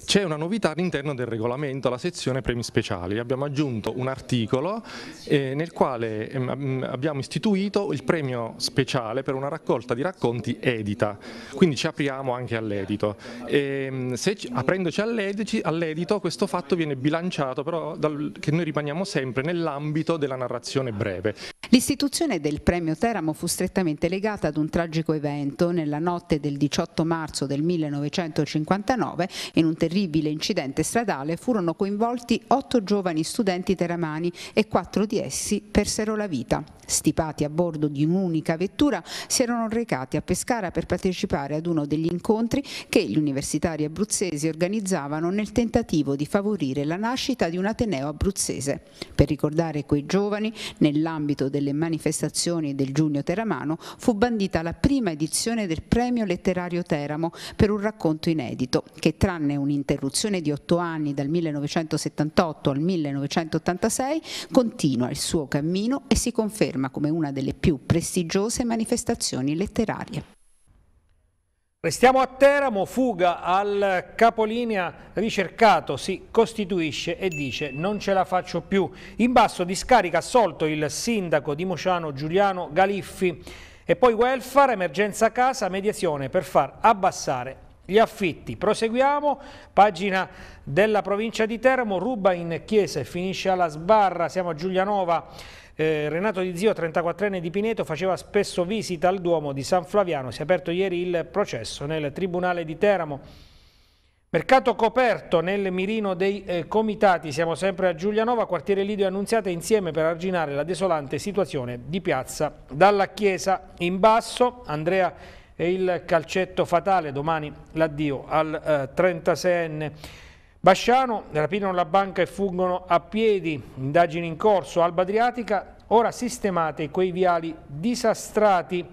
C'è una novità all'interno del regolamento, la sezione premi speciali. Abbiamo aggiunto un articolo eh, nel quale eh, abbiamo istituito il premio speciale per una raccolta di racconti edita, quindi ci apriamo anche all'edito. Ehm, e, aprendoci all'edito questo fatto viene bilanciato però dal, che noi rimaniamo sempre nell'ambito della narrazione breve. L'istituzione del premio Teramo fu strettamente legata ad un tragico evento nella notte del 18 marzo del 1959 in un territorio terribile incidente stradale furono coinvolti otto giovani studenti teramani e quattro di essi persero la vita. Stipati a bordo di un'unica vettura, si erano recati a Pescara per partecipare ad uno degli incontri che gli universitari abruzzesi organizzavano nel tentativo di favorire la nascita di un Ateneo abruzzese. Per ricordare quei giovani, nell'ambito delle manifestazioni del Giugno Teramano, fu bandita la prima edizione del Premio Letterario Teramo per un racconto inedito, che tranne un un'interruzione di otto anni dal 1978 al 1986, continua il suo cammino e si conferma come una delle più prestigiose manifestazioni letterarie. Restiamo a Teramo, fuga al capolinea ricercato, si costituisce e dice non ce la faccio più. In basso discarica assolto il sindaco di Mociano Giuliano Galiffi e poi welfare, emergenza casa, mediazione per far abbassare gli affitti, proseguiamo, pagina della provincia di Teramo, ruba in chiesa e finisce alla sbarra, siamo a Giulianova, eh, Renato Di Zio, 34enne di Pineto, faceva spesso visita al Duomo di San Flaviano, si è aperto ieri il processo nel Tribunale di Teramo. Mercato coperto nel mirino dei eh, comitati, siamo sempre a Giulianova, quartiere Lidio e Annunziata insieme per arginare la desolante situazione di piazza dalla chiesa. In basso Andrea e il calcetto fatale domani l'addio al eh, 36enne. Basciano, rapidono la banca e fuggono a piedi, indagini in corso, Alba Adriatica, ora sistemate quei viali disastrati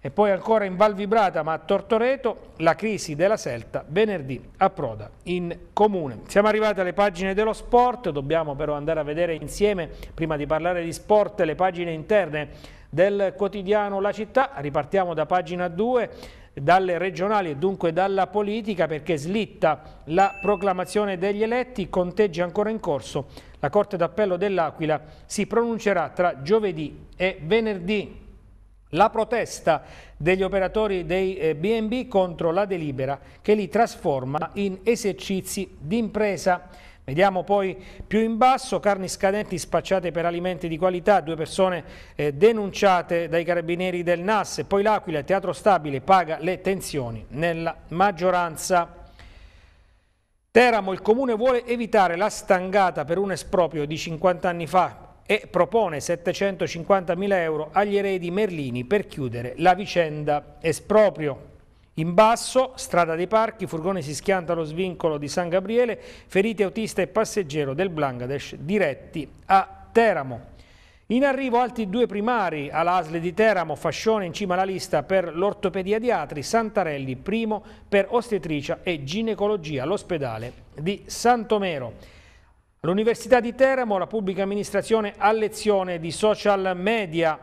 e poi ancora in Val Vibrata ma a Tortoreto la crisi della Selta venerdì a approda in comune. Siamo arrivati alle pagine dello sport, dobbiamo però andare a vedere insieme prima di parlare di sport le pagine interne del quotidiano La Città, ripartiamo da pagina 2, dalle regionali e dunque dalla politica perché slitta la proclamazione degli eletti, conteggi ancora in corso, la Corte d'Appello dell'Aquila si pronuncerà tra giovedì e venerdì. La protesta degli operatori dei BNB eh, contro la delibera che li trasforma in esercizi d'impresa. Vediamo poi più in basso, carni scadenti spacciate per alimenti di qualità, due persone eh, denunciate dai carabinieri del NAS, e poi l'Aquila, teatro stabile, paga le tensioni nella maggioranza. Teramo, il comune vuole evitare la stangata per un esproprio di 50 anni fa e propone 750.000 euro agli eredi Merlini per chiudere la vicenda esproprio. In basso, strada dei parchi, furgone si schianta allo svincolo di San Gabriele, feriti autista e passeggero del Bangladesh diretti a Teramo. In arrivo altri due primari all'Asle di Teramo, Fascione in cima alla lista per l'ortopedia di Atri, Santarelli primo per ostetricia e ginecologia all'ospedale di Santomero. All'Università di Teramo la pubblica amministrazione ha lezione di social media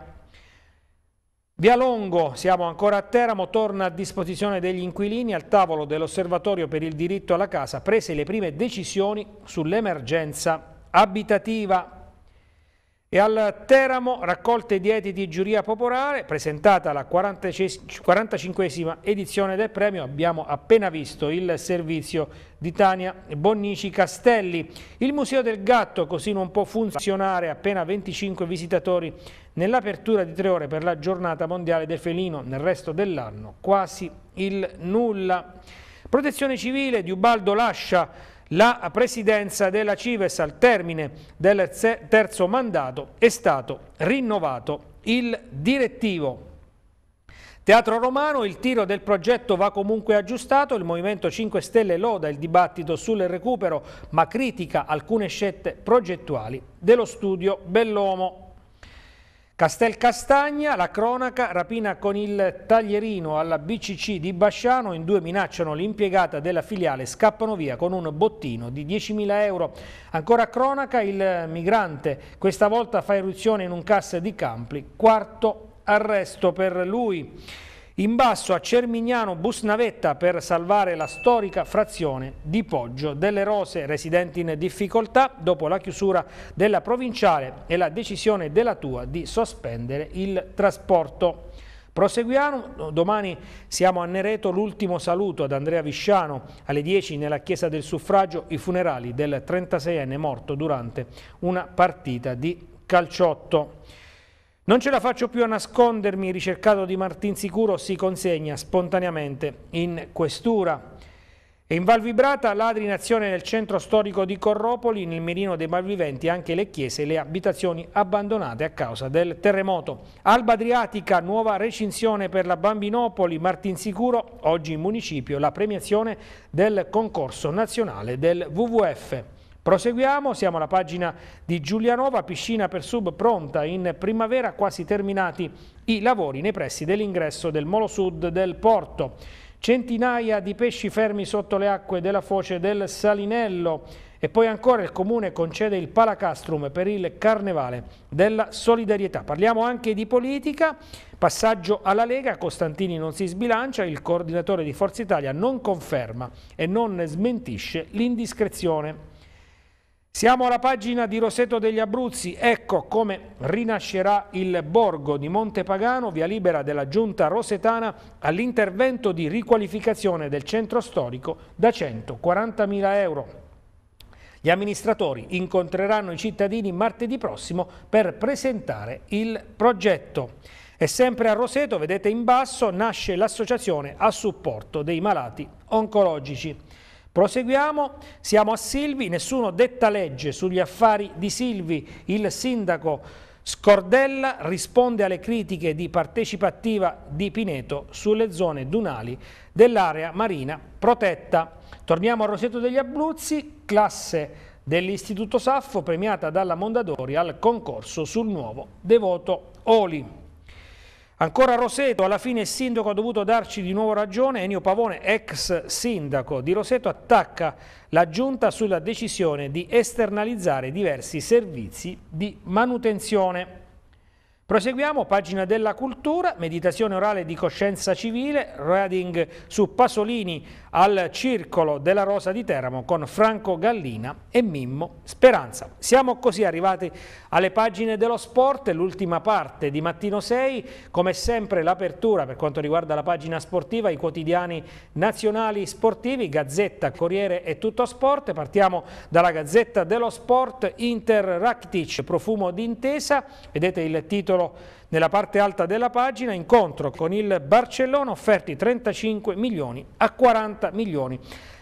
Via Longo, siamo ancora a Teramo, torna a disposizione degli inquilini al tavolo dell'Osservatorio per il diritto alla casa, prese le prime decisioni sull'emergenza abitativa. E al Teramo, raccolte dieti di giuria popolare, presentata la 45esima edizione del premio, abbiamo appena visto il servizio di Tania Bonnici Castelli. Il Museo del Gatto, così non può funzionare, appena 25 visitatori Nell'apertura di tre ore per la giornata mondiale del felino, nel resto dell'anno quasi il nulla. Protezione civile di Ubaldo lascia la presidenza della Cives al termine del terzo mandato è stato rinnovato il direttivo. Teatro Romano, il tiro del progetto va comunque aggiustato, il Movimento 5 Stelle loda il dibattito sul recupero ma critica alcune scelte progettuali dello studio Bellomo. Castel Castagna, la cronaca, rapina con il taglierino alla BCC di Basciano, in due minacciano l'impiegata della filiale, scappano via con un bottino di 10.000 euro. Ancora cronaca, il migrante questa volta fa irruzione in un cassa di Campli, quarto arresto per lui in basso a Cermignano Busnavetta per salvare la storica frazione di Poggio delle Rose residenti in difficoltà dopo la chiusura della provinciale e la decisione della Tua di sospendere il trasporto. Proseguiamo, domani siamo a Nereto, l'ultimo saluto ad Andrea Visciano, alle 10 nella Chiesa del Suffragio i funerali del 36enne morto durante una partita di calciotto. Non ce la faccio più a nascondermi, il ricercato di Martin Sicuro si consegna spontaneamente in questura. E in Val Vibrata, ladri in azione nel centro storico di Corropoli, nel mirino dei malviventi anche le chiese e le abitazioni abbandonate a causa del terremoto. Alba Adriatica, nuova recinzione per la Bambinopoli, Martin Sicuro, oggi in municipio la premiazione del concorso nazionale del WWF. Proseguiamo, siamo alla pagina di Giulianova, piscina per sub pronta in primavera, quasi terminati i lavori nei pressi dell'ingresso del Molo Sud del porto. Centinaia di pesci fermi sotto le acque della foce del Salinello e poi ancora il Comune concede il Palacastrum per il Carnevale della Solidarietà. Parliamo anche di politica, passaggio alla Lega, Costantini non si sbilancia, il coordinatore di Forza Italia non conferma e non smentisce l'indiscrezione. Siamo alla pagina di Roseto degli Abruzzi, ecco come rinascerà il borgo di Montepagano, via libera della giunta rosetana all'intervento di riqualificazione del centro storico da 140.000 euro. Gli amministratori incontreranno i cittadini martedì prossimo per presentare il progetto. E sempre a Roseto, vedete in basso, nasce l'associazione a supporto dei malati oncologici. Proseguiamo, siamo a Silvi, nessuno detta legge sugli affari di Silvi, il sindaco Scordella risponde alle critiche di partecipativa di Pineto sulle zone dunali dell'area marina protetta. Torniamo a Roseto degli Abruzzi, classe dell'Istituto Saffo premiata dalla Mondadori al concorso sul nuovo devoto Oli. Ancora Roseto, alla fine il sindaco ha dovuto darci di nuovo ragione, Ennio Pavone, ex sindaco di Roseto, attacca la giunta sulla decisione di esternalizzare diversi servizi di manutenzione. Proseguiamo, pagina della cultura, meditazione orale di coscienza civile, reading su Pasolini al Circolo della Rosa di Teramo con Franco Gallina e Mimmo Speranza. Siamo così arrivati alle pagine dello sport, l'ultima parte di Mattino 6, come sempre l'apertura per quanto riguarda la pagina sportiva, i quotidiani nazionali sportivi, Gazzetta, Corriere e Tutto Sport. Partiamo dalla Gazzetta dello Sport, Inter Rakitic, profumo d'intesa, vedete il titolo titolo nella parte alta della pagina, incontro con il Barcellona, offerti 35 milioni a 40 milioni.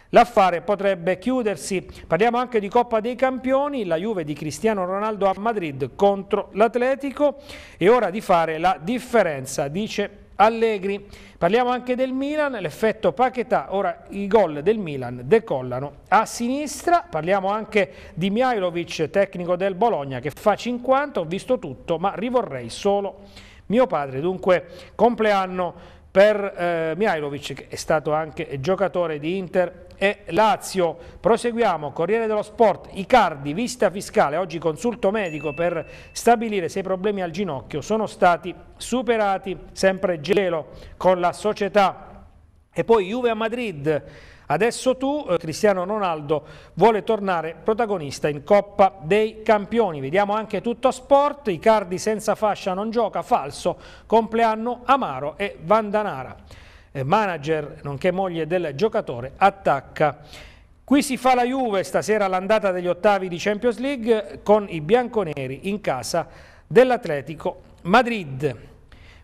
L'affare potrebbe chiudersi. Parliamo anche di Coppa dei Campioni, la Juve di Cristiano Ronaldo a Madrid contro l'Atletico. È ora di fare la differenza, dice Allegri. Parliamo anche del Milan, l'effetto Paquetà, ora i gol del Milan decollano a sinistra, parliamo anche di Mihailovic, tecnico del Bologna che fa 50, ho visto tutto ma rivorrei solo mio padre, dunque compleanno per eh, Mihailovic che è stato anche giocatore di Inter e Lazio. Proseguiamo, Corriere dello Sport, Icardi, vista fiscale, oggi consulto medico per stabilire se i problemi al ginocchio sono stati superati, sempre gelo con la società. E poi Juve a Madrid, Adesso tu, eh, Cristiano Ronaldo, vuole tornare protagonista in Coppa dei Campioni. Vediamo anche tutto sport, Icardi senza fascia non gioca, falso, compleanno amaro e Vandanara. Eh, manager nonché moglie del giocatore, attacca. Qui si fa la Juve stasera all'andata degli ottavi di Champions League con i bianconeri in casa dell'Atletico Madrid.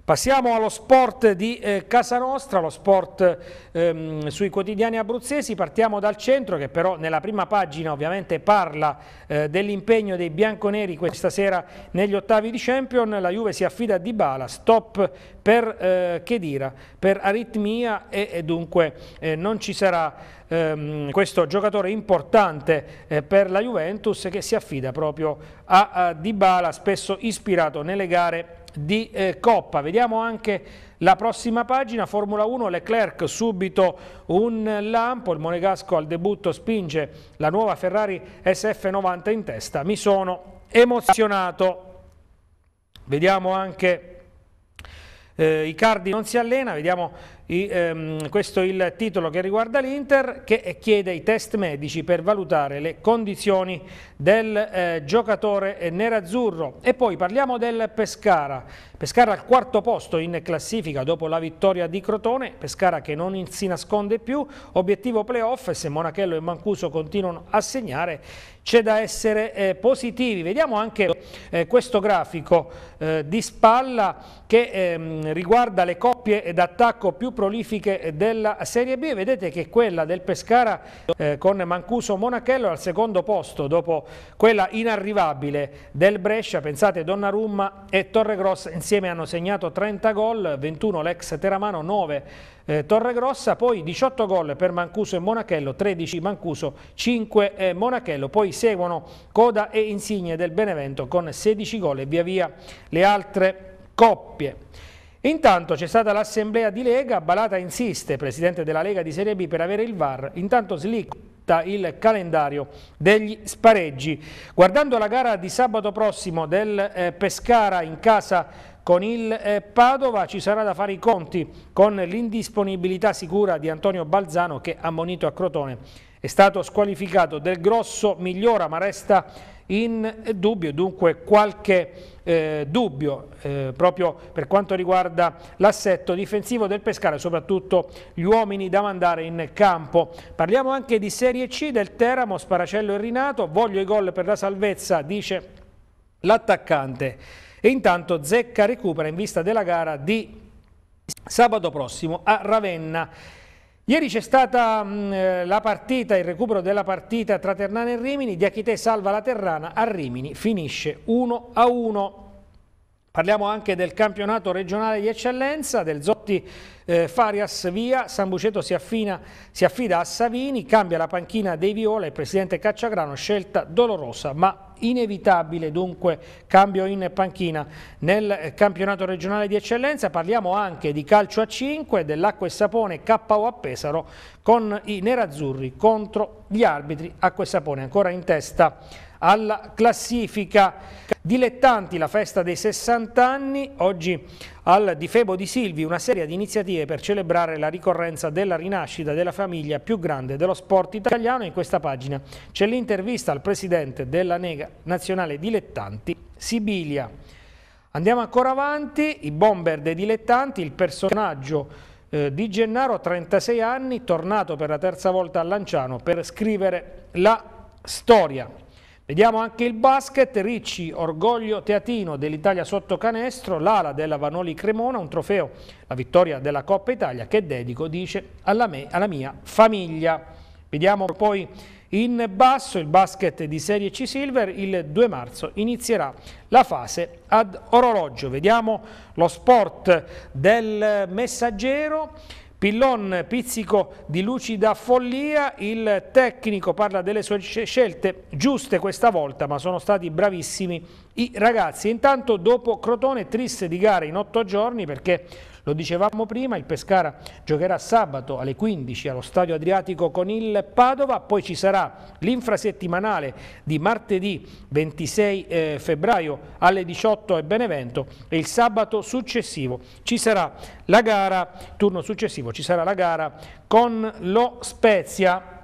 Passiamo allo sport di eh, Casa Nostra, lo sport ehm, sui quotidiani abruzzesi, partiamo dal centro che però nella prima pagina ovviamente parla eh, dell'impegno dei bianconeri questa sera negli ottavi di Champion. la Juve si affida a Dybala, stop per eh, Chedira, per aritmia e, e dunque eh, non ci sarà ehm, questo giocatore importante eh, per la Juventus che si affida proprio a, a Dybala, spesso ispirato nelle gare abruzzesi di eh, Coppa. Vediamo anche la prossima pagina, Formula 1, Leclerc subito un lampo, il Monegasco al debutto spinge la nuova Ferrari SF90 in testa. Mi sono emozionato. Vediamo anche... Eh, Icardi non si allena, vediamo i, ehm, questo è il titolo che riguarda l'Inter che chiede i test medici per valutare le condizioni del eh, giocatore nerazzurro. E poi parliamo del Pescara. Pescara al quarto posto in classifica dopo la vittoria di Crotone, Pescara che non si nasconde più, obiettivo playoff se Monachello e Mancuso continuano a segnare c'è da essere eh, positivi. Vediamo anche eh, questo grafico eh, di spalla che ehm, riguarda le coppie d'attacco più prolifiche della Serie B. Vedete che quella del Pescara eh, con Mancuso Monachello al secondo posto dopo quella inarrivabile del Brescia, pensate Donnarumma e Torregrossa insieme hanno segnato 30 gol, 21 l'ex Teramano, 9 eh, Torregrossa, poi 18 gol per Mancuso e Monachello, 13 Mancuso, 5 eh, Monachello, poi seguono Coda e Insigne del Benevento con 16 gol e via via le altre coppie. Intanto c'è stata l'assemblea di Lega, Balata insiste, presidente della Lega di Serie B, per avere il VAR, intanto slitta il calendario degli spareggi. Guardando la gara di sabato prossimo del eh, Pescara in casa con il eh, Padova ci sarà da fare i conti con l'indisponibilità sicura di Antonio Balzano che ha monito a Crotone è stato squalificato del grosso, migliora ma resta in dubbio, dunque qualche eh, dubbio eh, proprio per quanto riguarda l'assetto difensivo del Pescara, soprattutto gli uomini da mandare in campo. Parliamo anche di Serie C del Teramo, Sparacello e Rinato, voglio i gol per la salvezza, dice l'attaccante. E intanto Zecca recupera in vista della gara di sabato prossimo a Ravenna. Ieri c'è stata mh, mm, eh, la partita, il recupero della partita tra Ternana e Rimini, Diachite salva la Terrana, a Rimini finisce 1 a 1. Parliamo anche del campionato regionale di eccellenza del Zotti eh, Farias Via, San Buceto si, affina, si, affida a Savini, cambia la panchina dei Viola e presidente Cacciagrano, scelta dolorosa ma inevitabile dunque cambio in panchina nel campionato regionale di eccellenza parliamo anche di calcio a 5 dell'Acqua e Sapone KO a Pesaro con i nerazzurri contro gli arbitri Acqua e Sapone ancora in testa alla classifica. Dilettanti, la festa dei 60 anni, oggi al Di Febo di Silvi una serie di iniziative per celebrare la ricorrenza della rinascita della famiglia più grande dello sport italiano. In questa pagina c'è l'intervista al presidente della Nega Nazionale Dilettanti, Sibilia. Andiamo ancora avanti, i bomber dei dilettanti, il personaggio eh, di Gennaro, 36 anni, tornato per la terza volta a Lanciano per scrivere la storia. Vediamo anche il basket, Ricci, orgoglio teatino dell'Italia sotto canestro, l'ala della Vanoli Cremona, un trofeo, la vittoria della Coppa Italia che dedico, dice, alla, me, alla mia famiglia. Vediamo poi in basso il basket di Serie C Silver, il 2 marzo inizierà la fase ad orologio. Vediamo lo sport del messaggero. Pillon pizzico di lucida follia, il tecnico parla delle sue scelte giuste questa volta ma sono stati bravissimi i ragazzi intanto dopo Crotone triste di gara in otto giorni perché lo dicevamo prima, il Pescara giocherà sabato alle 15 allo Stadio Adriatico con il Padova, poi ci sarà l'infrasettimanale di martedì 26 eh, febbraio alle 18 a Benevento e il sabato successivo ci sarà la gara, turno successivo, ci sarà la gara con lo Spezia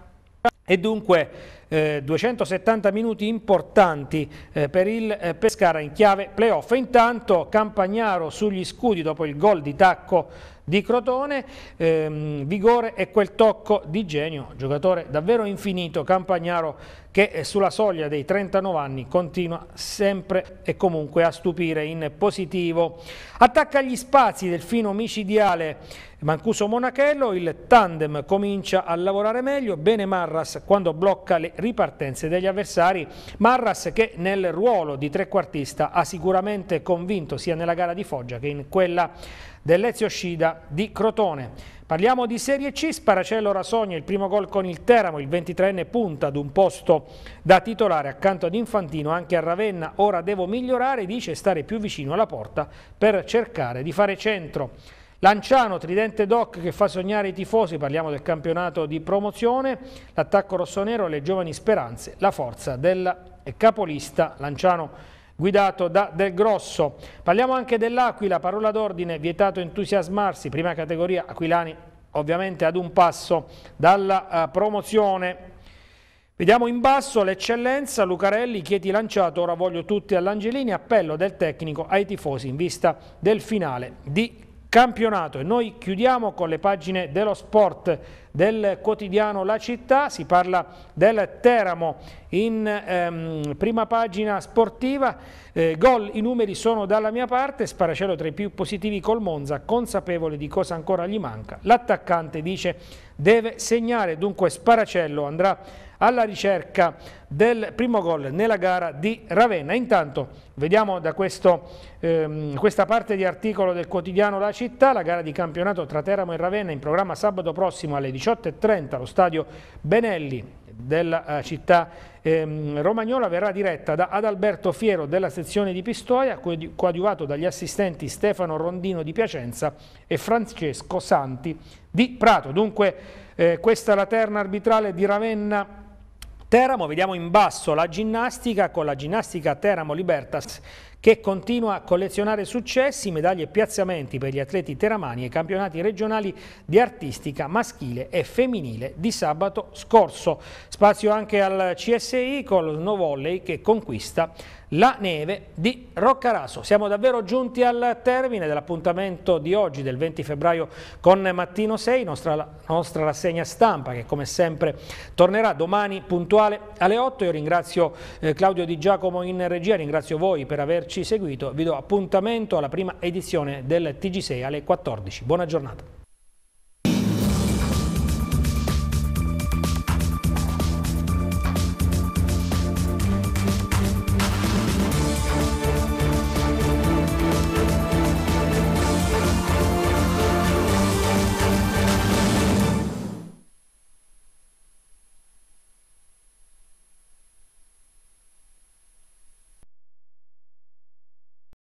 e dunque eh, 270 minuti importanti eh, per il eh, Pescara in chiave playoff. Intanto Campagnaro sugli scudi dopo il gol di tacco di Crotone, ehm, Vigore e quel tocco di genio, giocatore davvero infinito, Campagnaro che eh, sulla soglia dei 39 anni continua sempre e comunque a stupire in positivo. Attacca gli spazi del fino micidiale Mancuso Monachello, il tandem comincia a lavorare meglio, bene Marras quando blocca le ripartenze degli avversari. Marras che nel ruolo di trequartista ha sicuramente convinto sia nella gara di Foggia che in quella dell'Ezio Scida di Crotone. Parliamo di Serie C, Sparacello Rasogna, il primo gol con il Teramo, il 23enne punta ad un posto da titolare accanto ad Infantino, anche a Ravenna, ora devo migliorare, dice stare più vicino alla porta per cercare di fare centro. Lanciano, tridente doc che fa sognare i tifosi, parliamo del campionato di promozione, l'attacco rossonero, le giovani speranze, la forza del capolista Lanciano guidato da Del Grosso. Parliamo anche dell'Aquila, parola d'ordine, vietato entusiasmarsi, prima categoria, Aquilani ovviamente ad un passo dalla eh, promozione. Vediamo in basso l'eccellenza, Lucarelli, Chieti lanciato, ora voglio tutti all'Angelini, appello del tecnico ai tifosi in vista del finale di campionato e noi chiudiamo con le pagine dello sport del quotidiano La Città, si parla del Teramo in ehm, prima pagina sportiva, eh, gol, i numeri sono dalla mia parte, Sparacello tra i più positivi col Monza, consapevole di cosa ancora gli manca, l'attaccante dice deve segnare, dunque Sparacello andrà alla ricerca del primo gol nella gara di Ravenna. Intanto vediamo da questo, ehm, questa parte di articolo del quotidiano La Città, la gara di campionato tra Teramo e Ravenna in programma sabato prossimo alle 18.00. 18.30 allo stadio Benelli della eh, città ehm, romagnola verrà diretta da Adalberto Fiero della sezione di Pistoia, coadiuvato dagli assistenti Stefano Rondino di Piacenza e Francesco Santi di Prato. Dunque eh, questa è la terna arbitrale di Ravenna Teramo, vediamo in basso la ginnastica con la ginnastica Teramo Libertas che continua a collezionare successi, medaglie e piazzamenti per gli atleti teramani ai campionati regionali di artistica maschile e femminile di sabato scorso. Spazio anche al CSI con lo snow volley che conquista la neve di Roccaraso. Siamo davvero giunti al termine dell'appuntamento di oggi del 20 febbraio con Mattino 6, nostra, nostra rassegna stampa che come sempre tornerà domani puntuale alle 8. Io ringrazio eh, Claudio Di Giacomo in regia, ringrazio voi per averci seguito, vi do appuntamento alla prima edizione del TG6 alle 14. Buona giornata.